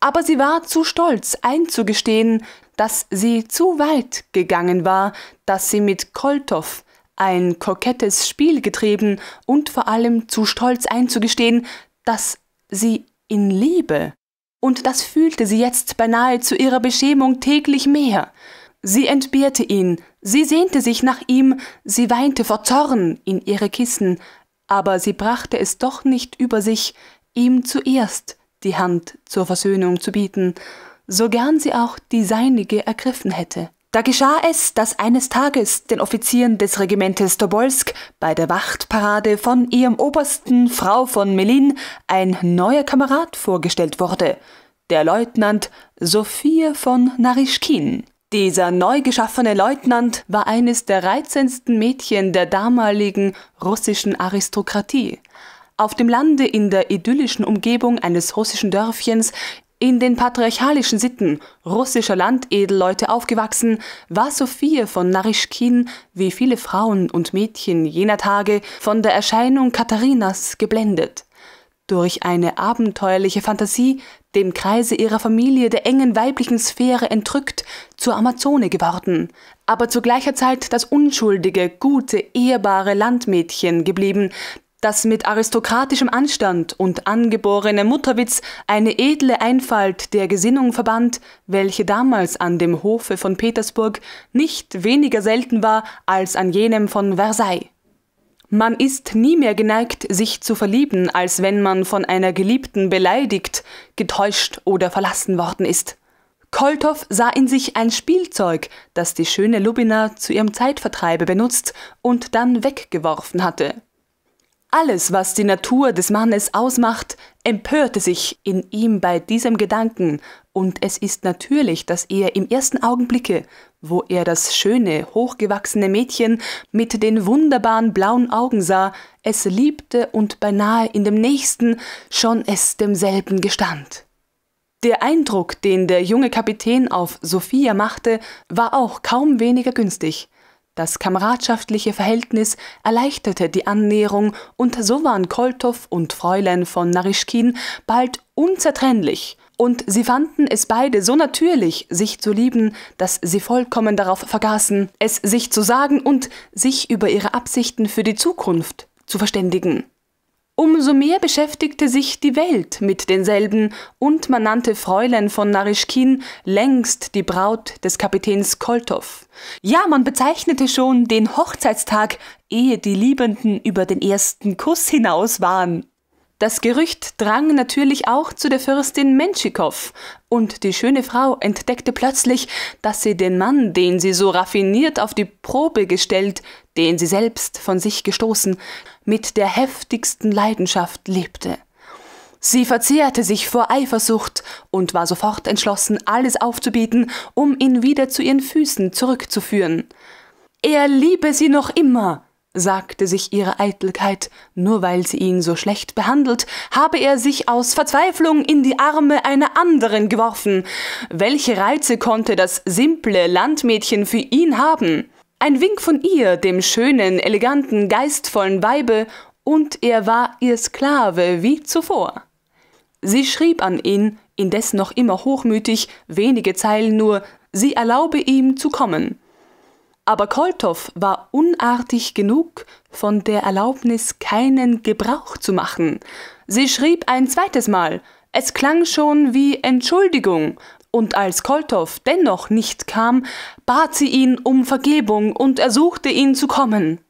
Aber sie war zu stolz einzugestehen, dass sie zu weit gegangen war, dass sie mit Koltow ein kokettes Spiel getrieben und vor allem zu stolz einzugestehen, dass sie in Liebe. Und das fühlte sie jetzt beinahe zu ihrer Beschämung täglich mehr. Sie entbehrte ihn, sie sehnte sich nach ihm, sie weinte vor Zorn in ihre Kissen, aber sie brachte es doch nicht über sich, ihm zuerst die Hand zur Versöhnung zu bieten, so gern sie auch die seinige ergriffen hätte. Da geschah es, dass eines Tages den Offizieren des Regimentes Tobolsk bei der Wachtparade von ihrem Obersten Frau von Melin ein neuer Kamerad vorgestellt wurde, der Leutnant Sophia von Narischkin. Dieser neu geschaffene Leutnant war eines der reizendsten Mädchen der damaligen russischen Aristokratie. Auf dem Lande in der idyllischen Umgebung eines russischen Dörfchens in den patriarchalischen Sitten russischer Landedelleute aufgewachsen, war Sophie von Narischkin, wie viele Frauen und Mädchen jener Tage, von der Erscheinung Katharinas geblendet. Durch eine abenteuerliche Fantasie, dem Kreise ihrer Familie der engen weiblichen Sphäre entrückt, zur Amazone geworden, aber zu gleicher Zeit das unschuldige, gute, ehrbare Landmädchen geblieben, dass mit aristokratischem Anstand und angeborenem Mutterwitz eine edle Einfalt der Gesinnung verband, welche damals an dem Hofe von Petersburg nicht weniger selten war als an jenem von Versailles. Man ist nie mehr geneigt, sich zu verlieben, als wenn man von einer Geliebten beleidigt, getäuscht oder verlassen worden ist. Koltow sah in sich ein Spielzeug, das die schöne Lubina zu ihrem Zeitvertreibe benutzt und dann weggeworfen hatte. Alles, was die Natur des Mannes ausmacht, empörte sich in ihm bei diesem Gedanken, und es ist natürlich, dass er im ersten Augenblicke, wo er das schöne, hochgewachsene Mädchen mit den wunderbaren blauen Augen sah, es liebte und beinahe in dem nächsten schon es demselben gestand. Der Eindruck, den der junge Kapitän auf Sophia machte, war auch kaum weniger günstig. Das kameradschaftliche Verhältnis erleichterte die Annäherung und so waren Koltow und Fräulein von Narischkin bald unzertrennlich. Und sie fanden es beide so natürlich, sich zu lieben, dass sie vollkommen darauf vergaßen, es sich zu sagen und sich über ihre Absichten für die Zukunft zu verständigen. Umso mehr beschäftigte sich die Welt mit denselben und man nannte Fräulein von Narischkin längst die Braut des Kapitäns Koltow. Ja, man bezeichnete schon den Hochzeitstag, ehe die Liebenden über den ersten Kuss hinaus waren. Das Gerücht drang natürlich auch zu der Fürstin Menschikow, und die schöne Frau entdeckte plötzlich, dass sie den Mann, den sie so raffiniert auf die Probe gestellt, den sie selbst von sich gestoßen, mit der heftigsten Leidenschaft lebte. Sie verzehrte sich vor Eifersucht und war sofort entschlossen, alles aufzubieten, um ihn wieder zu ihren Füßen zurückzuführen. Er liebe sie noch immer, sagte sich ihre Eitelkeit, nur weil sie ihn so schlecht behandelt, habe er sich aus Verzweiflung in die Arme einer anderen geworfen. Welche Reize konnte das simple Landmädchen für ihn haben? Ein Wink von ihr, dem schönen, eleganten, geistvollen Weibe, und er war ihr Sklave wie zuvor. Sie schrieb an ihn, indes noch immer hochmütig, wenige Zeilen nur, sie erlaube ihm zu kommen aber Koltow war unartig genug, von der Erlaubnis keinen Gebrauch zu machen. Sie schrieb ein zweites Mal, es klang schon wie Entschuldigung, und als Koltow dennoch nicht kam, bat sie ihn um Vergebung und ersuchte ihn zu kommen.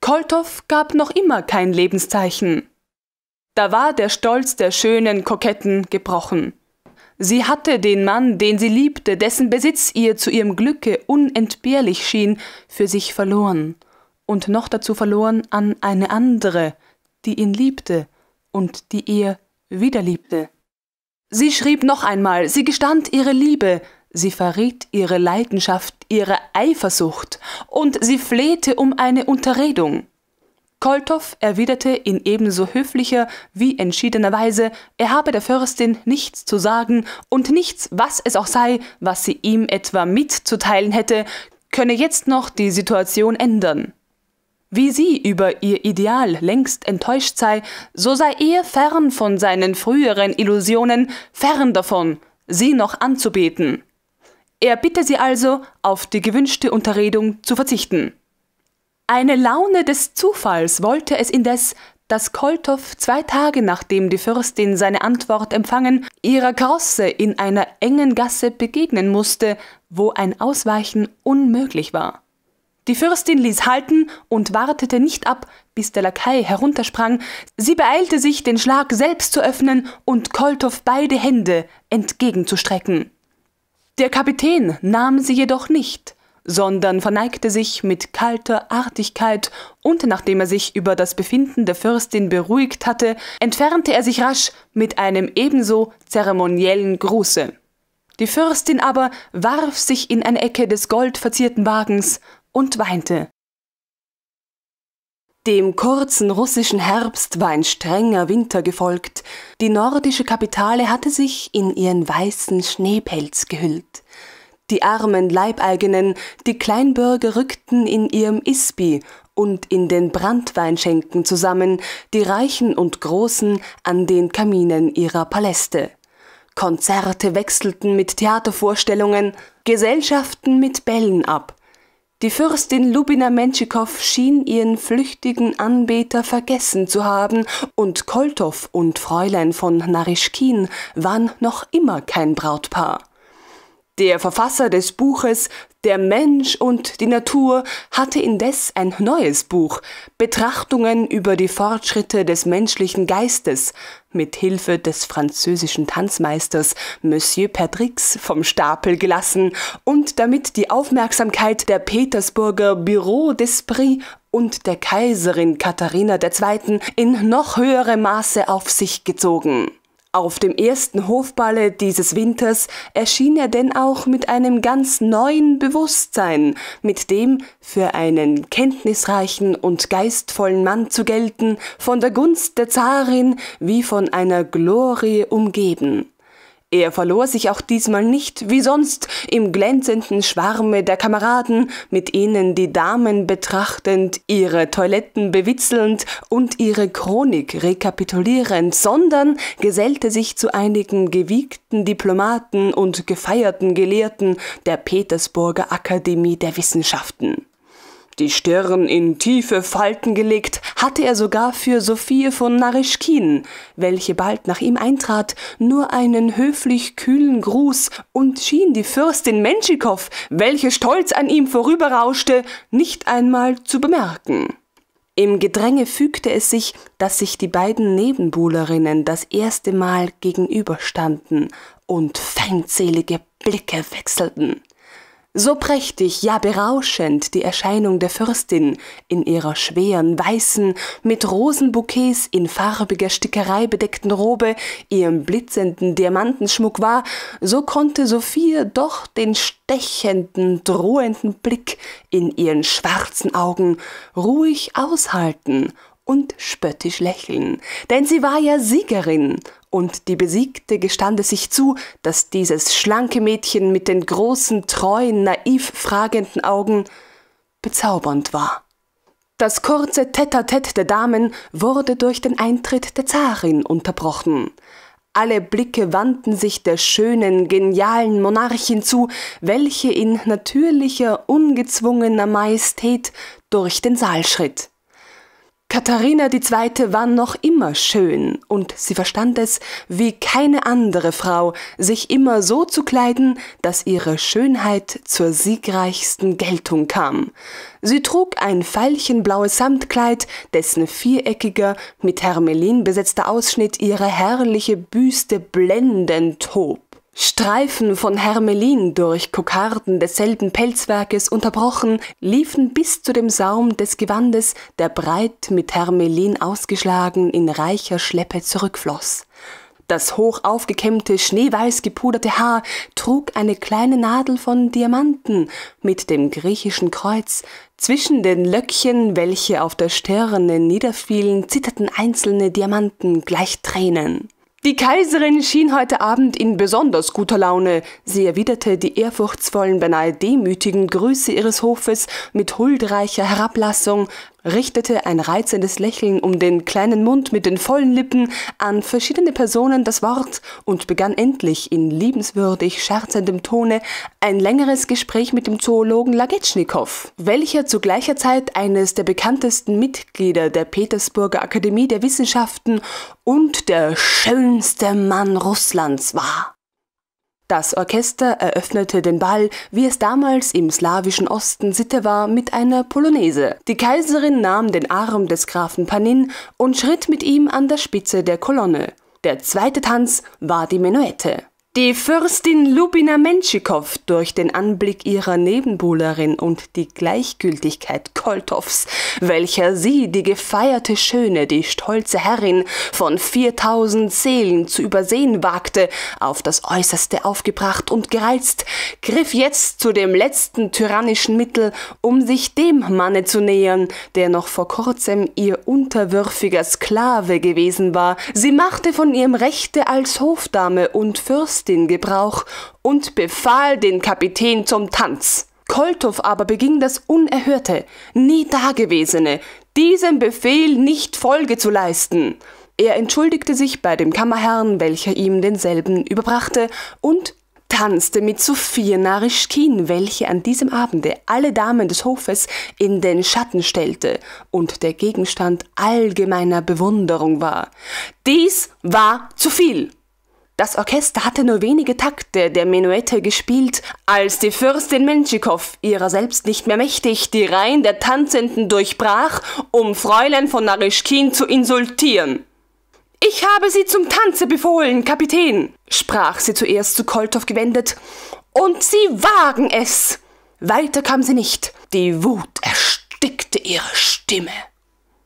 Koltow gab noch immer kein Lebenszeichen. Da war der Stolz der schönen Koketten gebrochen. Sie hatte den Mann, den sie liebte, dessen Besitz ihr zu ihrem Glücke unentbehrlich schien, für sich verloren, und noch dazu verloren an eine andere, die ihn liebte und die ihr wieder liebte. Sie schrieb noch einmal, sie gestand ihre Liebe, sie verriet ihre Leidenschaft, ihre Eifersucht, und sie flehte um eine Unterredung. Koltow erwiderte in ebenso höflicher wie entschiedener Weise, er habe der Fürstin nichts zu sagen und nichts, was es auch sei, was sie ihm etwa mitzuteilen hätte, könne jetzt noch die Situation ändern. Wie sie über ihr Ideal längst enttäuscht sei, so sei er fern von seinen früheren Illusionen, fern davon, sie noch anzubeten. Er bitte sie also, auf die gewünschte Unterredung zu verzichten. Eine Laune des Zufalls wollte es indes, dass Koltow zwei Tage nachdem die Fürstin seine Antwort empfangen, ihrer Karosse in einer engen Gasse begegnen musste, wo ein Ausweichen unmöglich war. Die Fürstin ließ halten und wartete nicht ab, bis der Lakai heruntersprang. Sie beeilte sich, den Schlag selbst zu öffnen und Koltow beide Hände entgegenzustrecken. Der Kapitän nahm sie jedoch nicht sondern verneigte sich mit kalter Artigkeit, und nachdem er sich über das Befinden der Fürstin beruhigt hatte, entfernte er sich rasch mit einem ebenso zeremoniellen Gruße. Die Fürstin aber warf sich in eine Ecke des goldverzierten Wagens und weinte. Dem kurzen russischen Herbst war ein strenger Winter gefolgt. Die nordische Kapitale hatte sich in ihren weißen Schneepelz gehüllt. Die armen Leibeigenen, die Kleinbürger rückten in ihrem Isbi und in den Brandweinschenken zusammen, die Reichen und Großen an den Kaminen ihrer Paläste. Konzerte wechselten mit Theatervorstellungen, Gesellschaften mit Bällen ab. Die Fürstin Lubina Menschikow schien ihren flüchtigen Anbeter vergessen zu haben, und Koltow und Fräulein von Narischkin waren noch immer kein Brautpaar. Der Verfasser des Buches Der Mensch und die Natur hatte indes ein neues Buch, Betrachtungen über die Fortschritte des menschlichen Geistes, mit Hilfe des französischen Tanzmeisters Monsieur Perdrix vom Stapel gelassen und damit die Aufmerksamkeit der Petersburger Bureau d'Esprit und der Kaiserin Katharina II. in noch höherem Maße auf sich gezogen. Auf dem ersten Hofballe dieses Winters erschien er denn auch mit einem ganz neuen Bewusstsein, mit dem, für einen kenntnisreichen und geistvollen Mann zu gelten, von der Gunst der Zarin wie von einer Glorie umgeben. Er verlor sich auch diesmal nicht, wie sonst, im glänzenden Schwarme der Kameraden, mit ihnen die Damen betrachtend, ihre Toiletten bewitzelnd und ihre Chronik rekapitulierend, sondern gesellte sich zu einigen gewiegten Diplomaten und gefeierten Gelehrten der Petersburger Akademie der Wissenschaften die Stirn in tiefe Falten gelegt, hatte er sogar für Sophie von Narischkin, welche bald nach ihm eintrat, nur einen höflich kühlen Gruß und schien die Fürstin Menschikow, welche stolz an ihm vorüberrauschte, nicht einmal zu bemerken. Im Gedränge fügte es sich, dass sich die beiden Nebenbuhlerinnen das erste Mal gegenüberstanden und feindselige Blicke wechselten. So prächtig, ja berauschend die Erscheinung der Fürstin in ihrer schweren, weißen, mit Rosenbouquets in farbiger Stickerei bedeckten Robe, ihrem blitzenden Diamantenschmuck war, so konnte Sophie doch den stechenden, drohenden Blick in ihren schwarzen Augen ruhig aushalten und spöttisch lächeln, denn sie war ja Siegerin und die Besiegte gestande sich zu, dass dieses schlanke Mädchen mit den großen, treuen, naiv fragenden Augen bezaubernd war. Das kurze Tête-à-Tête der Damen wurde durch den Eintritt der Zarin unterbrochen. Alle Blicke wandten sich der schönen, genialen Monarchin zu, welche in natürlicher, ungezwungener Majestät durch den Saal schritt. Katharina II. war noch immer schön, und sie verstand es, wie keine andere Frau, sich immer so zu kleiden, dass ihre Schönheit zur siegreichsten Geltung kam. Sie trug ein veilchenblaues Samtkleid, dessen viereckiger, mit Hermelin besetzter Ausschnitt ihre herrliche Büste blendend hob. Streifen von Hermelin durch Kokarden desselben Pelzwerkes unterbrochen, liefen bis zu dem Saum des Gewandes, der breit mit Hermelin ausgeschlagen in reicher Schleppe zurückfloß. Das hoch aufgekämmte, schneeweiß gepuderte Haar trug eine kleine Nadel von Diamanten mit dem griechischen Kreuz. Zwischen den Löckchen, welche auf der Stirne niederfielen, zitterten einzelne Diamanten gleich Tränen. Die Kaiserin schien heute Abend in besonders guter Laune. Sie erwiderte die ehrfurchtsvollen, beinahe demütigen Grüße ihres Hofes mit huldreicher Herablassung, richtete ein reizendes Lächeln um den kleinen Mund mit den vollen Lippen an verschiedene Personen das Wort und begann endlich in liebenswürdig scherzendem Tone ein längeres Gespräch mit dem Zoologen Lagetschnikow, welcher zu gleicher Zeit eines der bekanntesten Mitglieder der Petersburger Akademie der Wissenschaften und der schönste Mann Russlands war. Das Orchester eröffnete den Ball, wie es damals im slawischen Osten Sitte war, mit einer Polonaise. Die Kaiserin nahm den Arm des Grafen Panin und schritt mit ihm an der Spitze der Kolonne. Der zweite Tanz war die Menuette. Die Fürstin Lubina Menschikow durch den Anblick ihrer Nebenbuhlerin und die Gleichgültigkeit Koltovs, welcher sie, die gefeierte Schöne, die stolze Herrin von 4000 Seelen zu übersehen wagte, auf das Äußerste aufgebracht und gereizt, griff jetzt zu dem letzten tyrannischen Mittel, um sich dem Manne zu nähern, der noch vor kurzem ihr unterwürfiger Sklave gewesen war. Sie machte von ihrem Rechte als Hofdame und Fürstin den Gebrauch und befahl den Kapitän zum Tanz. Koltow aber beging das Unerhörte, nie Dagewesene, diesem Befehl nicht Folge zu leisten. Er entschuldigte sich bei dem Kammerherrn, welcher ihm denselben überbrachte, und tanzte mit Sophia Narischkin, welche an diesem Abende alle Damen des Hofes in den Schatten stellte und der Gegenstand allgemeiner Bewunderung war. Dies war zu viel. Das Orchester hatte nur wenige Takte der Menuette gespielt, als die Fürstin Menschikow, ihrer selbst nicht mehr mächtig, die Reihen der Tanzenden durchbrach, um Fräulein von Narischkin zu insultieren. Ich habe sie zum Tanze befohlen, Kapitän, sprach sie zuerst zu Koltow gewendet, und sie wagen es. Weiter kam sie nicht. Die Wut erstickte ihre Stimme.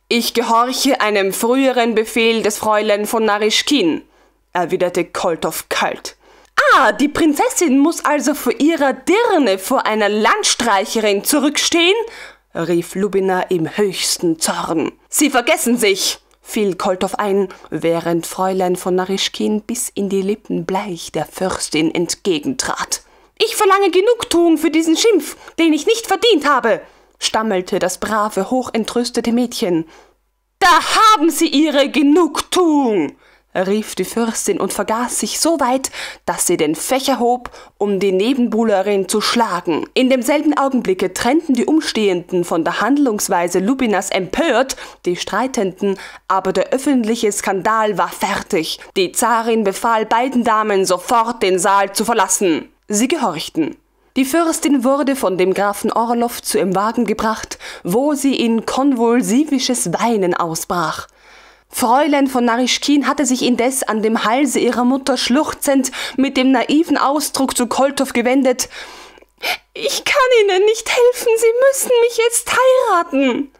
Ich gehorche einem früheren Befehl des Fräulein von Narischkin, erwiderte Koltoff kalt. Ah, die Prinzessin muss also vor ihrer Dirne vor einer Landstreicherin zurückstehen? rief Lubina im höchsten Zorn. Sie vergessen sich! fiel Koltoff ein, während Fräulein von Narischkin bis in die Lippen bleich der Fürstin entgegentrat. Ich verlange Genugtuung für diesen Schimpf, den ich nicht verdient habe, stammelte das brave, hochentröstete Mädchen. Da haben Sie Ihre Genugtuung! rief die Fürstin und vergaß sich so weit, dass sie den Fächer hob, um die Nebenbuhlerin zu schlagen. In demselben Augenblicke trennten die Umstehenden von der Handlungsweise Lubinas empört, die Streitenden, aber der öffentliche Skandal war fertig. Die Zarin befahl beiden Damen sofort den Saal zu verlassen. Sie gehorchten. Die Fürstin wurde von dem Grafen Orloff zu ihrem Wagen gebracht, wo sie in konvulsivisches Weinen ausbrach. Fräulein von Narischkin hatte sich indes an dem Halse ihrer Mutter schluchzend mit dem naiven Ausdruck zu Koltow gewendet. Ich kann Ihnen nicht helfen, Sie müssen mich jetzt heiraten.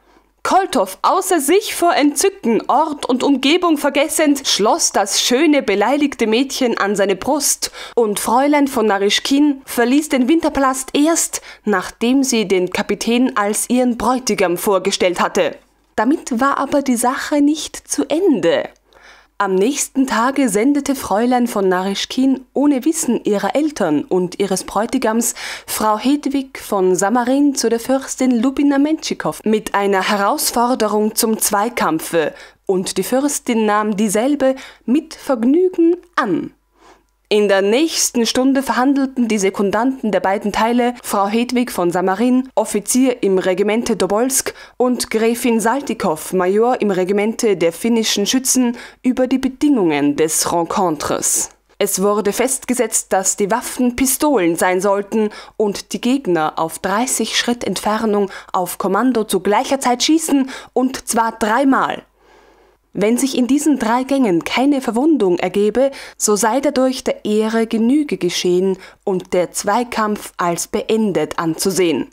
Koltow, außer sich vor Entzücken, Ort und Umgebung vergessend, schloss das schöne, beleidigte Mädchen an seine Brust, und Fräulein von Narischkin verließ den Winterpalast erst, nachdem sie den Kapitän als ihren Bräutigam vorgestellt hatte. Damit war aber die Sache nicht zu Ende. Am nächsten Tage sendete Fräulein von Narischkin ohne Wissen ihrer Eltern und ihres Bräutigams Frau Hedwig von Samarin zu der Fürstin Lubina Menschikow mit einer Herausforderung zum Zweikampfe, und die Fürstin nahm dieselbe mit Vergnügen an. In der nächsten Stunde verhandelten die Sekundanten der beiden Teile, Frau Hedwig von Samarin, Offizier im Regimente Dobolsk, und Gräfin Saltikow, Major im Regimente der finnischen Schützen, über die Bedingungen des Rencontres. Es wurde festgesetzt, dass die Waffen Pistolen sein sollten und die Gegner auf 30 Schritt Entfernung auf Kommando zu gleicher Zeit schießen, und zwar dreimal. Wenn sich in diesen drei Gängen keine Verwundung ergebe, so sei dadurch der Ehre Genüge geschehen und der Zweikampf als beendet anzusehen.